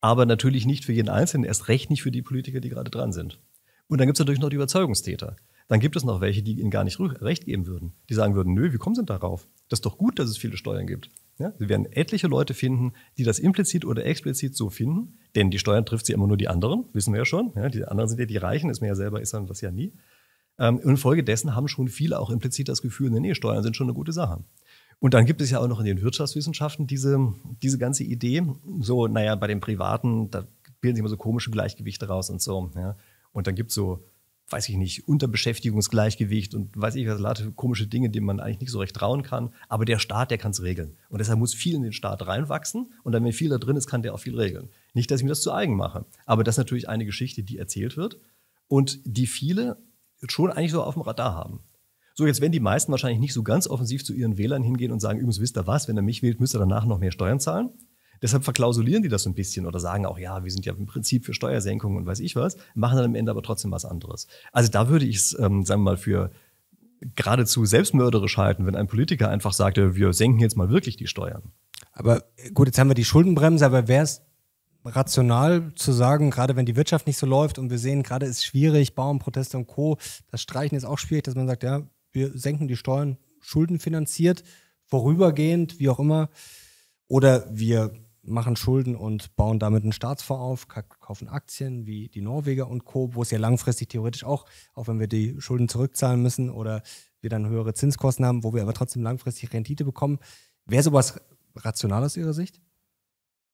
aber natürlich nicht für jeden Einzelnen, erst recht nicht für die Politiker, die gerade dran sind. Und dann gibt es natürlich noch die Überzeugungstäter. Dann gibt es noch welche, die ihnen gar nicht recht geben würden. Die sagen würden, nö, wie kommen sie denn darauf? Das ist doch gut, dass es viele Steuern gibt. Ja? Sie werden etliche Leute finden, die das implizit oder explizit so finden, denn die Steuern trifft sie immer nur die anderen, wissen wir ja schon. Ja? Die anderen sind ja die Reichen, ist mir ja selber, ist dann das ja nie. Ähm, und infolgedessen haben schon viele auch implizit das Gefühl, nee, nee, Steuern sind schon eine gute Sache. Und dann gibt es ja auch noch in den Wirtschaftswissenschaften diese, diese ganze Idee, so, naja, bei den Privaten, da bilden sich immer so komische Gleichgewichte raus und so. Ja. Und dann gibt es so, weiß ich nicht, Unterbeschäftigungsgleichgewicht und weiß ich was, lauter komische Dinge, denen man eigentlich nicht so recht trauen kann. Aber der Staat, der kann es regeln. Und deshalb muss viel in den Staat reinwachsen. Und dann, wenn viel da drin ist, kann der auch viel regeln. Nicht, dass ich mir das zu eigen mache. Aber das ist natürlich eine Geschichte, die erzählt wird und die viele schon eigentlich so auf dem Radar haben. So, jetzt werden die meisten wahrscheinlich nicht so ganz offensiv zu ihren Wählern hingehen und sagen, übrigens wisst ihr was, wenn er mich wählt, müsst ihr danach noch mehr Steuern zahlen. Deshalb verklausulieren die das so ein bisschen oder sagen auch, ja, wir sind ja im Prinzip für Steuersenkungen und weiß ich was, machen dann am Ende aber trotzdem was anderes. Also da würde ich es, ähm, sagen wir mal, für geradezu selbstmörderisch halten, wenn ein Politiker einfach sagte, äh, wir senken jetzt mal wirklich die Steuern. Aber äh, gut, jetzt haben wir die Schuldenbremse, aber wäre es rational zu sagen, gerade wenn die Wirtschaft nicht so läuft und wir sehen, gerade ist schwierig, Bauernproteste und Co., das Streichen ist auch schwierig, dass man sagt, ja, wir senken die Steuern schuldenfinanziert, vorübergehend, wie auch immer. Oder wir machen Schulden und bauen damit einen Staatsfonds auf, kaufen Aktien wie die Norweger und Co., wo es ja langfristig theoretisch auch, auch wenn wir die Schulden zurückzahlen müssen oder wir dann höhere Zinskosten haben, wo wir aber trotzdem langfristig Rendite bekommen. Wäre sowas rational aus Ihrer Sicht?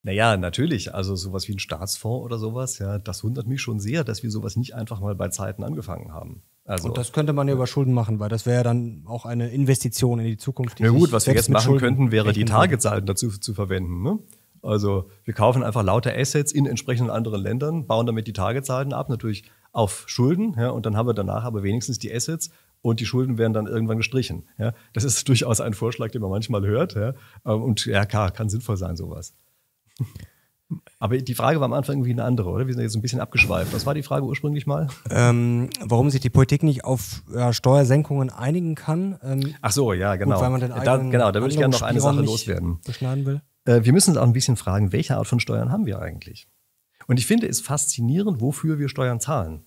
Naja, natürlich. Also sowas wie ein Staatsfonds oder sowas, ja, das wundert mich schon sehr, dass wir sowas nicht einfach mal bei Zeiten angefangen haben. Also, und das könnte man ja über Schulden machen, weil das wäre ja dann auch eine Investition in die Zukunft. Die Na gut, was wir jetzt machen könnten, wäre die Targetsalden halt dazu zu verwenden. Ne? Also wir kaufen einfach lauter Assets in entsprechenden anderen Ländern, bauen damit die Targetsalden halt ab, natürlich auf Schulden, ja, und dann haben wir danach aber wenigstens die Assets und die Schulden werden dann irgendwann gestrichen. Ja. Das ist durchaus ein Vorschlag, den man manchmal hört. Ja. Ähm, und ja, klar, kann sinnvoll sein, sowas. Aber die Frage war am Anfang irgendwie eine andere, oder? Wir sind jetzt ein bisschen abgeschweift. Was war die Frage ursprünglich mal? Ähm, warum sich die Politik nicht auf ja, Steuersenkungen einigen kann. Ähm, Ach so, ja, genau. Gut, weil man den da, genau, da würde ich gerne noch eine Sache loswerden. will. Äh, wir müssen uns auch ein bisschen fragen, welche Art von Steuern haben wir eigentlich? Und ich finde es faszinierend, wofür wir Steuern zahlen.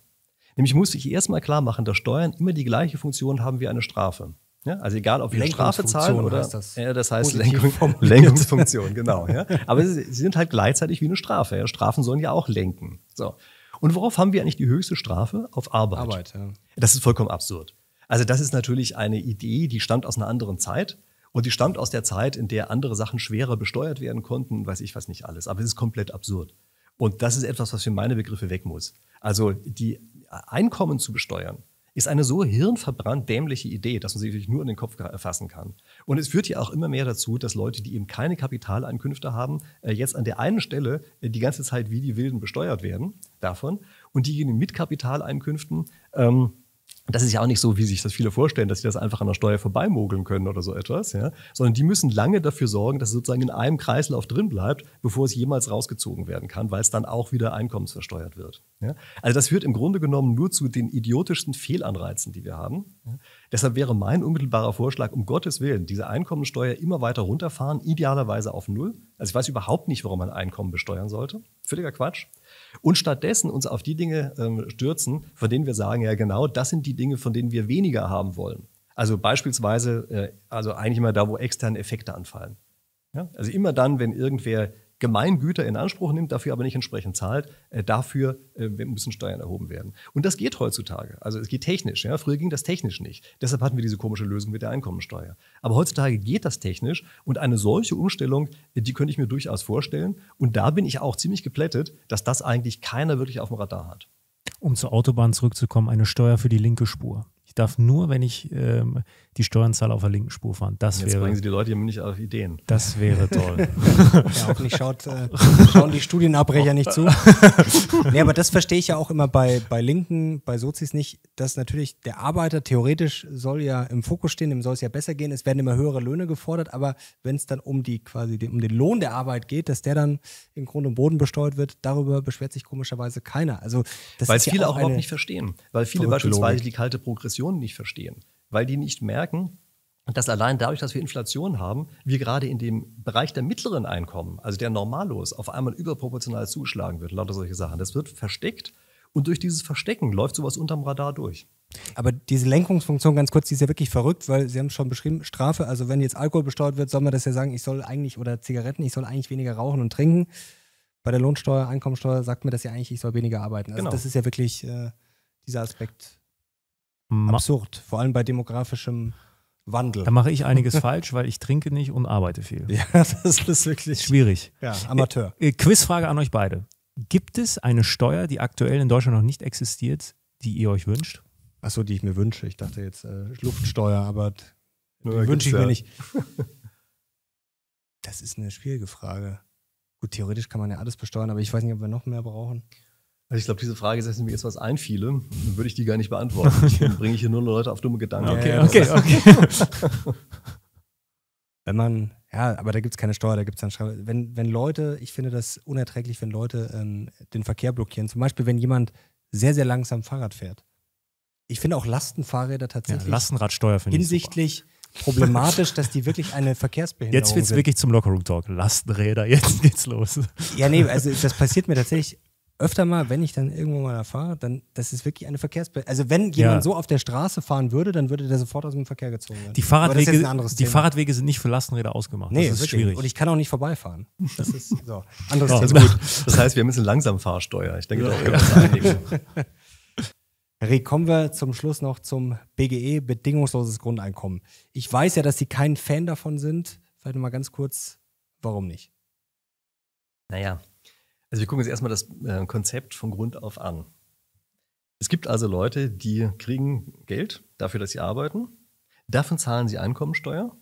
Nämlich muss ich erstmal klar machen, dass Steuern immer die gleiche Funktion haben wie eine Strafe. Ja, also egal, ob wir Strafe zahlen oder das, ja, das heißt Lenkung, Lenkungsfunktion, genau. Ja. Aber sie, sie, sind halt gleichzeitig wie eine Strafe. Ja. Strafen sollen ja auch lenken. So. Und worauf haben wir eigentlich die höchste Strafe? Auf Arbeit. Arbeit ja. Das ist vollkommen absurd. Also das ist natürlich eine Idee, die stammt aus einer anderen Zeit. Und die stammt aus der Zeit, in der andere Sachen schwerer besteuert werden konnten, weiß ich was nicht alles. Aber es ist komplett absurd. Und das ist etwas, was für meine Begriffe weg muss. Also die Einkommen zu besteuern, ist eine so hirnverbrannt dämliche Idee, dass man sie wirklich nur in den Kopf erfassen äh, kann. Und es führt ja auch immer mehr dazu, dass Leute, die eben keine Kapitaleinkünfte haben, äh, jetzt an der einen Stelle äh, die ganze Zeit wie die Wilden besteuert werden davon. Und diejenigen mit Kapitaleinkünften ähm, das ist ja auch nicht so, wie sich das viele vorstellen, dass sie das einfach an der Steuer vorbeimogeln können oder so etwas, ja? sondern die müssen lange dafür sorgen, dass es sozusagen in einem Kreislauf drin bleibt, bevor es jemals rausgezogen werden kann, weil es dann auch wieder einkommensversteuert wird. Ja? Also das führt im Grunde genommen nur zu den idiotischsten Fehlanreizen, die wir haben. Ja? Deshalb wäre mein unmittelbarer Vorschlag, um Gottes Willen, diese Einkommensteuer immer weiter runterfahren, idealerweise auf Null. Also ich weiß überhaupt nicht, warum man Einkommen besteuern sollte. Völliger Quatsch und stattdessen uns auf die Dinge ähm, stürzen, von denen wir sagen, ja genau, das sind die Dinge, von denen wir weniger haben wollen. Also beispielsweise, äh, also eigentlich immer da, wo externe Effekte anfallen. Ja? Also immer dann, wenn irgendwer Gemeingüter in Anspruch nimmt, dafür aber nicht entsprechend zahlt, äh, dafür äh, müssen Steuern erhoben werden. Und das geht heutzutage. Also es geht technisch. Ja? Früher ging das technisch nicht. Deshalb hatten wir diese komische Lösung mit der Einkommensteuer. Aber heutzutage geht das technisch und eine solche Umstellung, äh, die könnte ich mir durchaus vorstellen. Und da bin ich auch ziemlich geplättet, dass das eigentlich keiner wirklich auf dem Radar hat. Um zur Autobahn zurückzukommen, eine Steuer für die linke Spur. Ich darf nur, wenn ich ähm, die Steuernzahler auf der linken Spur fahren. Das Jetzt wäre, bringen Sie die Leute hier nicht auf Ideen. Das wäre toll. ja, hoffentlich schaut, äh, schauen die Studienabbrecher nicht zu. nee, aber das verstehe ich ja auch immer bei, bei Linken, bei Sozis nicht, dass natürlich der Arbeiter theoretisch soll ja im Fokus stehen, dem soll es ja besser gehen. Es werden immer höhere Löhne gefordert, aber wenn es dann um die quasi um den Lohn der Arbeit geht, dass der dann im Grunde und Boden besteuert wird, darüber beschwert sich komischerweise keiner. Also, Weil viele ja auch, auch überhaupt nicht verstehen. Weil viele beispielsweise die kalte Progression nicht verstehen weil die nicht merken, dass allein dadurch, dass wir Inflation haben, wir gerade in dem Bereich der mittleren Einkommen, also der Normalos, auf einmal überproportional zuschlagen wird, lauter solche Sachen. Das wird versteckt und durch dieses Verstecken läuft sowas unterm Radar durch. Aber diese Lenkungsfunktion, ganz kurz, die ist ja wirklich verrückt, weil Sie haben es schon beschrieben, Strafe, also wenn jetzt Alkohol besteuert wird, soll man das ja sagen, ich soll eigentlich, oder Zigaretten, ich soll eigentlich weniger rauchen und trinken. Bei der Lohnsteuer, Einkommensteuer sagt man das ja eigentlich, ich soll weniger arbeiten. Also genau. das ist ja wirklich äh, dieser Aspekt absurd, vor allem bei demografischem Wandel. Da mache ich einiges falsch, weil ich trinke nicht und arbeite viel. Ja, das ist wirklich schwierig. Ja, Amateur. Äh, äh, Quizfrage an euch beide. Gibt es eine Steuer, die aktuell in Deutschland noch nicht existiert, die ihr euch wünscht? Achso, die ich mir wünsche. Ich dachte jetzt äh, Luftsteuer, aber wünsche ich mir nicht. Das ist eine schwierige Frage. Gut, theoretisch kann man ja alles besteuern, aber ich weiß nicht, ob wir noch mehr brauchen. Also ich glaube, diese Frage ist, wenn mir jetzt was einfiele, würde ich die gar nicht beantworten. Dann bringe ich hier nur Leute auf dumme Gedanken. Okay, okay, okay. wenn man, ja, aber da gibt es keine Steuer, da gibt es dann Steuer. Wenn, wenn Leute, ich finde das unerträglich, wenn Leute ähm, den Verkehr blockieren. Zum Beispiel, wenn jemand sehr, sehr langsam Fahrrad fährt. Ich finde auch Lastenfahrräder tatsächlich. Ja, Lastenradsteuer finde ich. Hinsichtlich problematisch, dass die wirklich eine Verkehrsbehinderung Jetzt wird es wirklich zum lockerroom talk Lastenräder, jetzt geht's los. Ja, nee, also das passiert mir tatsächlich öfter mal, wenn ich dann irgendwo mal da fahre, dann das ist wirklich eine Verkehrsbelastung. Also wenn jemand ja. so auf der Straße fahren würde, dann würde der sofort aus dem Verkehr gezogen werden. Die Fahrradwege, die Fahrradwege sind nicht für Lastenräder ausgemacht. Nee, das ist wirklich. schwierig. Und ich kann auch nicht vorbeifahren. Das ist so. Anderes ja, Thema. Also das heißt, wir müssen langsam Fahrsteuer. Ich denke, da können wir Rick, kommen wir zum Schluss noch zum BGE, bedingungsloses Grundeinkommen. Ich weiß ja, dass Sie kein Fan davon sind. Vielleicht nochmal ganz kurz, warum nicht? Naja, also wir gucken uns erstmal das äh, Konzept von Grund auf an. Es gibt also Leute, die kriegen Geld dafür, dass sie arbeiten. Davon zahlen sie Einkommensteuer.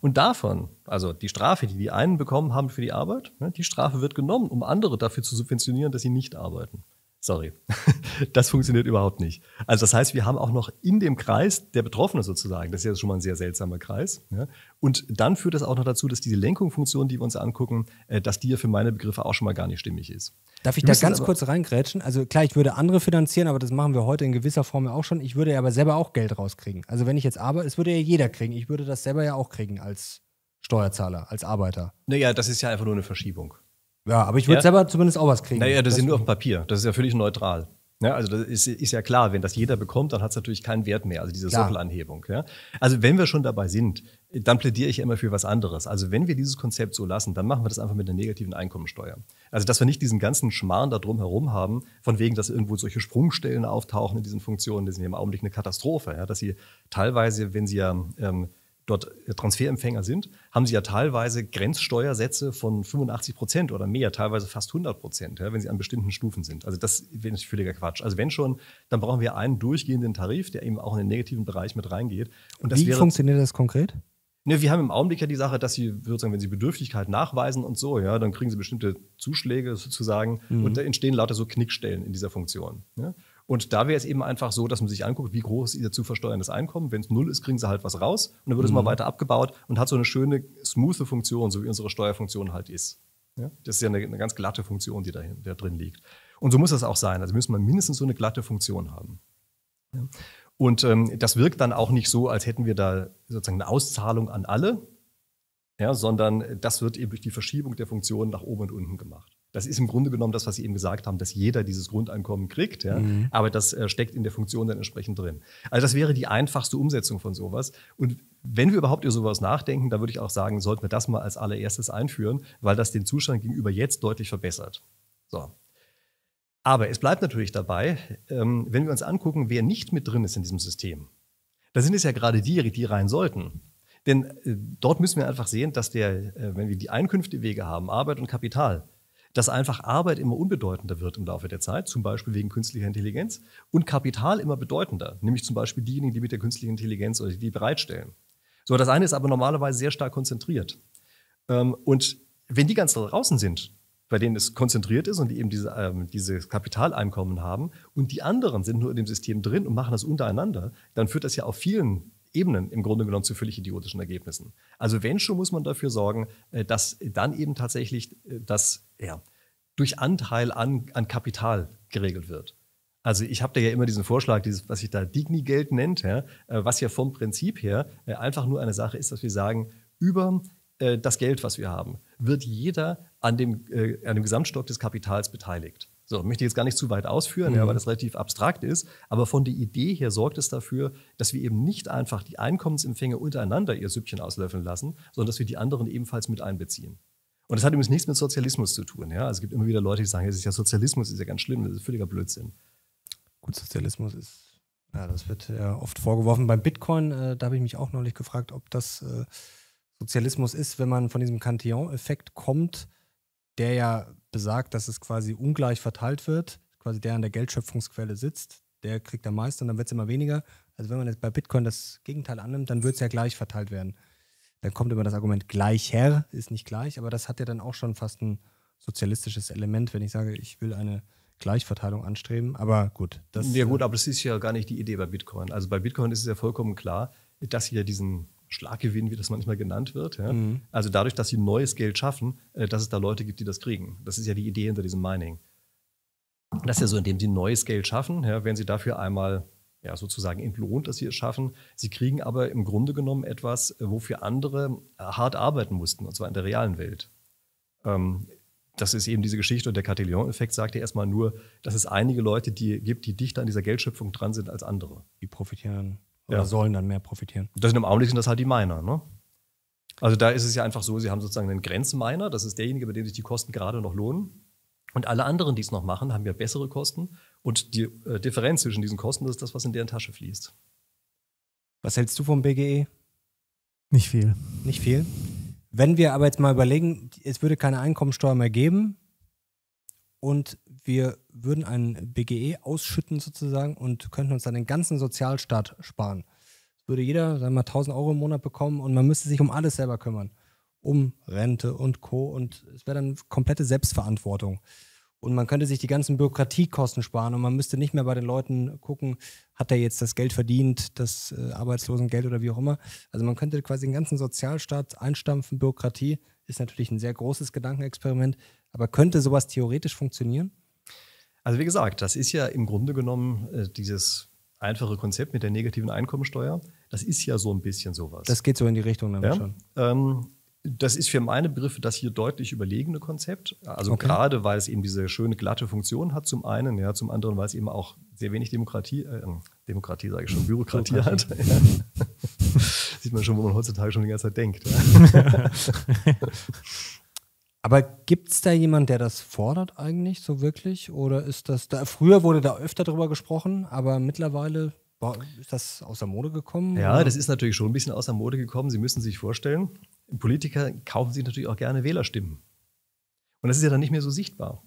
Und davon, also die Strafe, die die einen bekommen haben für die Arbeit, ne, die Strafe wird genommen, um andere dafür zu subventionieren, dass sie nicht arbeiten. Sorry, das funktioniert überhaupt nicht. Also das heißt, wir haben auch noch in dem Kreis der Betroffenen sozusagen, das ist ja schon mal ein sehr seltsamer Kreis. Ja? Und dann führt das auch noch dazu, dass diese Lenkungsfunktion, die wir uns angucken, äh, dass die ja für meine Begriffe auch schon mal gar nicht stimmig ist. Darf ich da ganz kurz reingrätschen? Also klar, ich würde andere finanzieren, aber das machen wir heute in gewisser Form ja auch schon. Ich würde ja aber selber auch Geld rauskriegen. Also wenn ich jetzt arbeite, es würde ja jeder kriegen. Ich würde das selber ja auch kriegen als Steuerzahler, als Arbeiter. Naja, das ist ja einfach nur eine Verschiebung. Ja, aber ich würde ja? selber zumindest auch was kriegen. Naja, das, sind nur auf Papier. Das ist ja völlig neutral. Ja, also das ist, ist, ja klar, wenn das jeder bekommt, dann hat es natürlich keinen Wert mehr, also diese Sockelanhebung. Ja? Also wenn wir schon dabei sind, dann plädiere ich immer für was anderes. Also wenn wir dieses Konzept so lassen, dann machen wir das einfach mit einer negativen Einkommensteuer. Also dass wir nicht diesen ganzen Schmarrn da drum herum haben, von wegen, dass irgendwo solche Sprungstellen auftauchen in diesen Funktionen, die sind ja im Augenblick eine Katastrophe. Ja? Dass sie teilweise, wenn sie ja ähm, dort Transferempfänger sind, haben sie ja teilweise Grenzsteuersätze von 85 Prozent oder mehr, teilweise fast 100 Prozent, ja, wenn sie an bestimmten Stufen sind. Also das ist völliger Quatsch. Also wenn schon, dann brauchen wir einen durchgehenden Tarif, der eben auch in den negativen Bereich mit reingeht. Und Wie wäre, funktioniert das konkret? Ne, wir haben im Augenblick ja die Sache, dass sie sozusagen, wenn sie Bedürftigkeit nachweisen und so, ja, dann kriegen sie bestimmte Zuschläge sozusagen mhm. und da entstehen lauter so Knickstellen in dieser Funktion. Ja? Und da wäre es eben einfach so, dass man sich anguckt, wie groß ist ihr zu versteuerndes Einkommen. Wenn es null ist, kriegen sie halt was raus und dann wird mhm. es mal mhm. weiter abgebaut und hat so eine schöne, smoothe Funktion, so wie unsere Steuerfunktion halt ist. Ja? Das ist ja eine, eine ganz glatte Funktion, die da, da, drin liegt. Und so muss das auch sein. Also müssen wir mindestens so eine glatte Funktion haben. Ja? Und ähm, das wirkt dann auch nicht so, als hätten wir da sozusagen eine Auszahlung an alle, ja, sondern das wird eben durch die Verschiebung der Funktionen nach oben und unten gemacht. Das ist im Grunde genommen das, was Sie eben gesagt haben, dass jeder dieses Grundeinkommen kriegt. Ja? Mhm. Aber das äh, steckt in der Funktion dann entsprechend drin. Also das wäre die einfachste Umsetzung von sowas. Und wenn wir überhaupt über sowas nachdenken, dann würde ich auch sagen, sollten wir das mal als allererstes einführen, weil das den Zustand gegenüber jetzt deutlich verbessert. So. Aber es bleibt natürlich dabei, ähm, wenn wir uns angucken, wer nicht mit drin ist in diesem System, da sind es ja gerade die, die rein sollten. Denn äh, dort müssen wir einfach sehen, dass der, äh, wenn wir die Einkünftewege haben, Arbeit und Kapital, dass einfach Arbeit immer unbedeutender wird im Laufe der Zeit, zum Beispiel wegen künstlicher Intelligenz, und Kapital immer bedeutender, nämlich zum Beispiel diejenigen, die mit der künstlichen Intelligenz oder die bereitstellen. So, das eine ist aber normalerweise sehr stark konzentriert. Ähm, und wenn die ganz draußen sind, bei denen es konzentriert ist und die eben diese, ähm, dieses Kapitaleinkommen haben und die anderen sind nur in dem System drin und machen das untereinander, dann führt das ja auf vielen Ebenen im Grunde genommen zu völlig idiotischen Ergebnissen. Also wenn schon, muss man dafür sorgen, äh, dass dann eben tatsächlich äh, das ja, durch Anteil an, an Kapital geregelt wird. Also ich habe da ja immer diesen Vorschlag, dieses, was sich da Digni-Geld nennt, ja, äh, was ja vom Prinzip her einfach nur eine Sache ist, dass wir sagen, über das Geld, was wir haben, wird jeder an dem, an dem Gesamtstock des Kapitals beteiligt. So, möchte ich jetzt gar nicht zu weit ausführen, mhm. ja, weil das relativ abstrakt ist. Aber von der Idee her sorgt es dafür, dass wir eben nicht einfach die Einkommensempfänger untereinander ihr Süppchen auslöffeln lassen, sondern dass wir die anderen ebenfalls mit einbeziehen. Und das hat übrigens nichts mit Sozialismus zu tun. Ja? Also es gibt immer wieder Leute, die sagen, es ist ja Sozialismus, ist ja ganz schlimm, das ist völliger Blödsinn. Gut, Sozialismus ist, ja, das wird ja oft vorgeworfen. Beim Bitcoin, äh, da habe ich mich auch neulich gefragt, ob das äh, Sozialismus ist, wenn man von diesem Cantillon-Effekt kommt, der ja besagt, dass es quasi ungleich verteilt wird. Quasi der an der Geldschöpfungsquelle sitzt, der kriegt am meisten und dann wird es immer weniger. Also wenn man jetzt bei Bitcoin das Gegenteil annimmt, dann wird es ja gleich verteilt werden. Dann kommt immer das Argument gleicher, ist nicht gleich, aber das hat ja dann auch schon fast ein sozialistisches Element, wenn ich sage, ich will eine Gleichverteilung anstreben. Aber gut, das. Ja gut, äh aber das ist ja gar nicht die Idee bei Bitcoin. Also bei Bitcoin ist es ja vollkommen klar, dass hier diesen Schlaggewinn, wie das manchmal genannt wird. Ja? Mhm. Also dadurch, dass sie neues Geld schaffen, äh, dass es da Leute gibt, die das kriegen. Das ist ja die Idee hinter diesem Mining. Das ist ja so, indem sie neues Geld schaffen, ja, werden sie dafür einmal ja, sozusagen entlohnt, dass sie es schaffen. Sie kriegen aber im Grunde genommen etwas, äh, wofür andere äh, hart arbeiten mussten, und zwar in der realen Welt. Ähm, das ist eben diese Geschichte und der Cantillon-Effekt sagt ja erstmal nur, dass es einige Leute die gibt, die dichter an dieser Geldschöpfung dran sind als andere. Die profitieren oder ja. sollen dann mehr profitieren. Das sind im Augenblick sind das halt die Miner, ne? Also da ist es ja einfach so, sie haben sozusagen einen Grenzminer, das ist derjenige, bei dem sich die Kosten gerade noch lohnen. Und alle anderen, die es noch machen, haben ja bessere Kosten. Und die äh, Differenz zwischen diesen Kosten das ist das, was in deren Tasche fließt. Was hältst du vom BGE? Nicht viel. Nicht viel? Wenn wir aber jetzt mal überlegen, es würde keine Einkommensteuer mehr geben, und wir würden ein BGE ausschütten sozusagen und könnten uns dann den ganzen Sozialstaat sparen. Das würde jeder, sagen wir mal, 1000 Euro im Monat bekommen und man müsste sich um alles selber kümmern. Um Rente und Co. Und es wäre dann komplette Selbstverantwortung. Und man könnte sich die ganzen Bürokratiekosten sparen und man müsste nicht mehr bei den Leuten gucken, hat er jetzt das Geld verdient, das äh, Arbeitslosengeld oder wie auch immer. Also man könnte quasi den ganzen Sozialstaat einstampfen, Bürokratie ist natürlich ein sehr großes Gedankenexperiment, aber könnte sowas theoretisch funktionieren? Also wie gesagt, das ist ja im Grunde genommen äh, dieses einfache Konzept mit der negativen Einkommensteuer. Das ist ja so ein bisschen sowas. Das geht so in die Richtung dann ja? schon. Ähm, das ist für meine Begriffe das hier deutlich überlegene Konzept. Also okay. gerade, weil es eben diese schöne glatte Funktion hat zum einen, ja, zum anderen, weil es eben auch sehr wenig Demokratie, äh, ähm, Demokratie sage ich schon, Bürokratie, Bürokratie. hat. Ja. Sieht man schon, wo man heutzutage schon die ganze Zeit denkt. Ja. Aber gibt es da jemanden, der das fordert eigentlich so wirklich? Oder ist das da? Früher wurde da öfter drüber gesprochen, aber mittlerweile war, ist das außer Mode gekommen? Ja, oder? das ist natürlich schon ein bisschen außer Mode gekommen. Sie müssen sich vorstellen, Politiker kaufen sich natürlich auch gerne Wählerstimmen. Und das ist ja dann nicht mehr so sichtbar.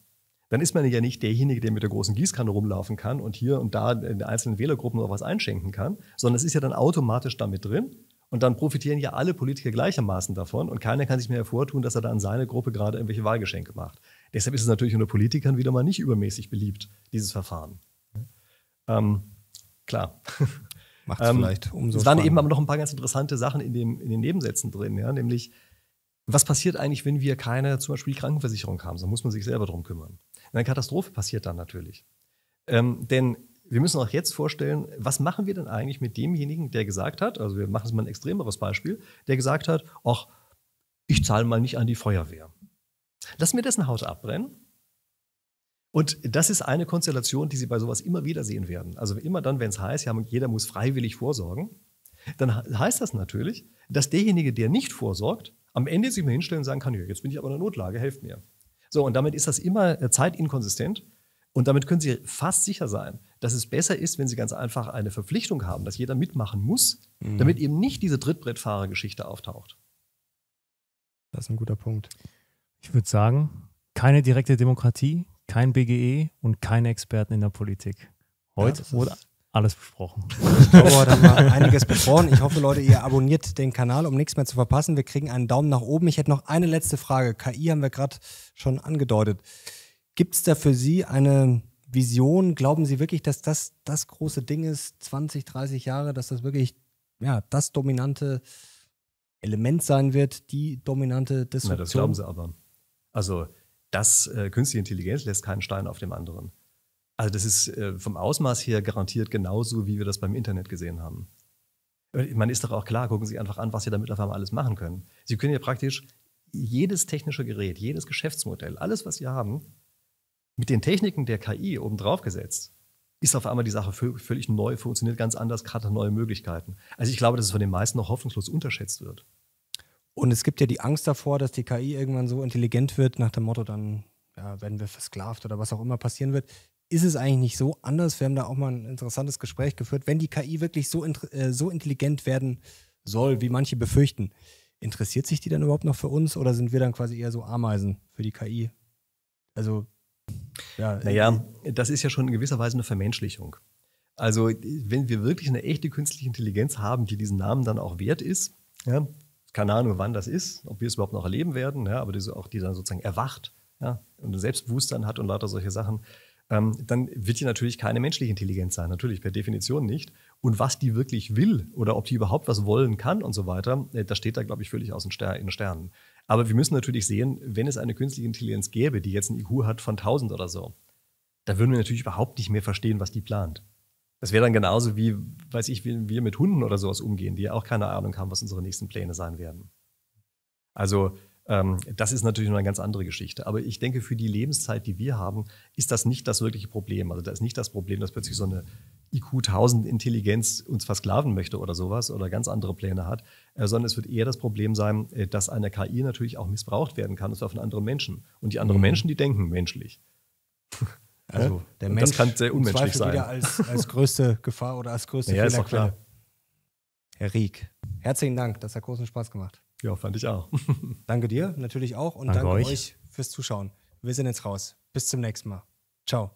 Dann ist man ja nicht derjenige, der mit der großen Gießkanne rumlaufen kann und hier und da in einzelnen Wählergruppen noch was einschenken kann, sondern es ist ja dann automatisch damit drin und dann profitieren ja alle Politiker gleichermaßen davon und keiner kann sich mehr hervortun, dass er da an seine Gruppe gerade irgendwelche Wahlgeschenke macht. Deshalb ist es natürlich unter Politikern wieder mal nicht übermäßig beliebt, dieses Verfahren. Ähm, klar. Macht es ähm, vielleicht umso Es waren spannend. eben aber noch ein paar ganz interessante Sachen in, dem, in den Nebensätzen drin, ja? nämlich, was passiert eigentlich, wenn wir keine zum Beispiel Krankenversicherung haben? So muss man sich selber darum kümmern. Eine Katastrophe passiert dann natürlich. Ähm, denn wir müssen auch jetzt vorstellen, was machen wir denn eigentlich mit demjenigen, der gesagt hat, also wir machen es mal ein extremeres Beispiel, der gesagt hat, ach, ich zahle mal nicht an die Feuerwehr. Lass mir dessen Haus abbrennen. Und das ist eine Konstellation, die Sie bei sowas immer wieder sehen werden. Also immer dann, wenn es heißt, ja, jeder muss freiwillig vorsorgen, dann heißt das natürlich, dass derjenige, der nicht vorsorgt, am Ende sich mal hinstellen und sagen kann, ja, jetzt bin ich aber in der Notlage, helft mir. So, und damit ist das immer äh, zeitinkonsistent und damit können Sie fast sicher sein, dass es besser ist, wenn Sie ganz einfach eine Verpflichtung haben, dass jeder mitmachen muss, mhm. damit eben nicht diese Drittbrettfahrergeschichte auftaucht. Das ist ein guter Punkt. Ich würde sagen, keine direkte Demokratie, kein BGE und keine Experten in der Politik. Heute ja, wurde alles besprochen. Ich glaube, heute haben einiges besprochen. Ich hoffe, Leute, ihr abonniert den Kanal, um nichts mehr zu verpassen. Wir kriegen einen Daumen nach oben. Ich hätte noch eine letzte Frage. KI haben wir gerade schon angedeutet. Gibt es da für Sie eine Vision? Glauben Sie wirklich, dass das das große Ding ist, 20, 30 Jahre, dass das wirklich ja, das dominante Element sein wird, die dominante Disruption? Na, das glauben Sie aber. Also, das äh, künstliche Intelligenz lässt keinen Stein auf dem anderen. Also, das ist äh, vom Ausmaß her garantiert genauso, wie wir das beim Internet gesehen haben. Man ist doch auch klar, gucken Sie einfach an, was Sie damit auf einmal alles machen können. Sie können ja praktisch jedes technische Gerät, jedes Geschäftsmodell, alles, was Sie haben, mit den Techniken der KI obendrauf gesetzt, ist auf einmal die Sache völlig neu, funktioniert ganz anders, hat neue Möglichkeiten. Also ich glaube, dass es von den meisten noch hoffnungslos unterschätzt wird. Und es gibt ja die Angst davor, dass die KI irgendwann so intelligent wird, nach dem Motto, dann ja, werden wir versklavt oder was auch immer passieren wird. Ist es eigentlich nicht so anders? Wir haben da auch mal ein interessantes Gespräch geführt. Wenn die KI wirklich so, äh, so intelligent werden soll, wie manche befürchten, interessiert sich die dann überhaupt noch für uns oder sind wir dann quasi eher so Ameisen für die KI? Also ja, äh, naja, das ist ja schon in gewisser Weise eine Vermenschlichung. Also wenn wir wirklich eine echte künstliche Intelligenz haben, die diesen Namen dann auch wert ist, ja, keine Ahnung, wann das ist, ob wir es überhaupt noch erleben werden, ja, aber diese, auch die dann sozusagen erwacht ja, und ein Selbstbewusstsein hat und lauter solche Sachen, ähm, dann wird die natürlich keine menschliche Intelligenz sein, natürlich per Definition nicht. Und was die wirklich will oder ob die überhaupt was wollen kann und so weiter, äh, das steht da, glaube ich, völlig aus den Ster in Sternen. Aber wir müssen natürlich sehen, wenn es eine künstliche Intelligenz gäbe, die jetzt ein IQ hat von 1000 oder so, da würden wir natürlich überhaupt nicht mehr verstehen, was die plant. Das wäre dann genauso wie, weiß ich, wie wir mit Hunden oder sowas umgehen, die ja auch keine Ahnung haben, was unsere nächsten Pläne sein werden. Also ähm, das ist natürlich noch eine ganz andere Geschichte. Aber ich denke, für die Lebenszeit, die wir haben, ist das nicht das wirkliche Problem. Also da ist nicht das Problem, dass plötzlich so eine IQ 1000 Intelligenz uns versklaven möchte oder sowas oder ganz andere Pläne hat, äh, sondern es wird eher das Problem sein, äh, dass eine KI natürlich auch missbraucht werden kann, und zwar von anderen Menschen. Und die anderen mhm. Menschen, die denken menschlich. Also der Mensch das kann sehr unmenschlich sein. wieder als, als größte Gefahr oder als größte ja, Fehlerquelle. Ist klar. Herr Rieck, herzlichen Dank, das hat großen Spaß gemacht. Ja, fand ich auch. danke dir natürlich auch und danke, danke euch fürs Zuschauen. Wir sind jetzt raus. Bis zum nächsten Mal. Ciao.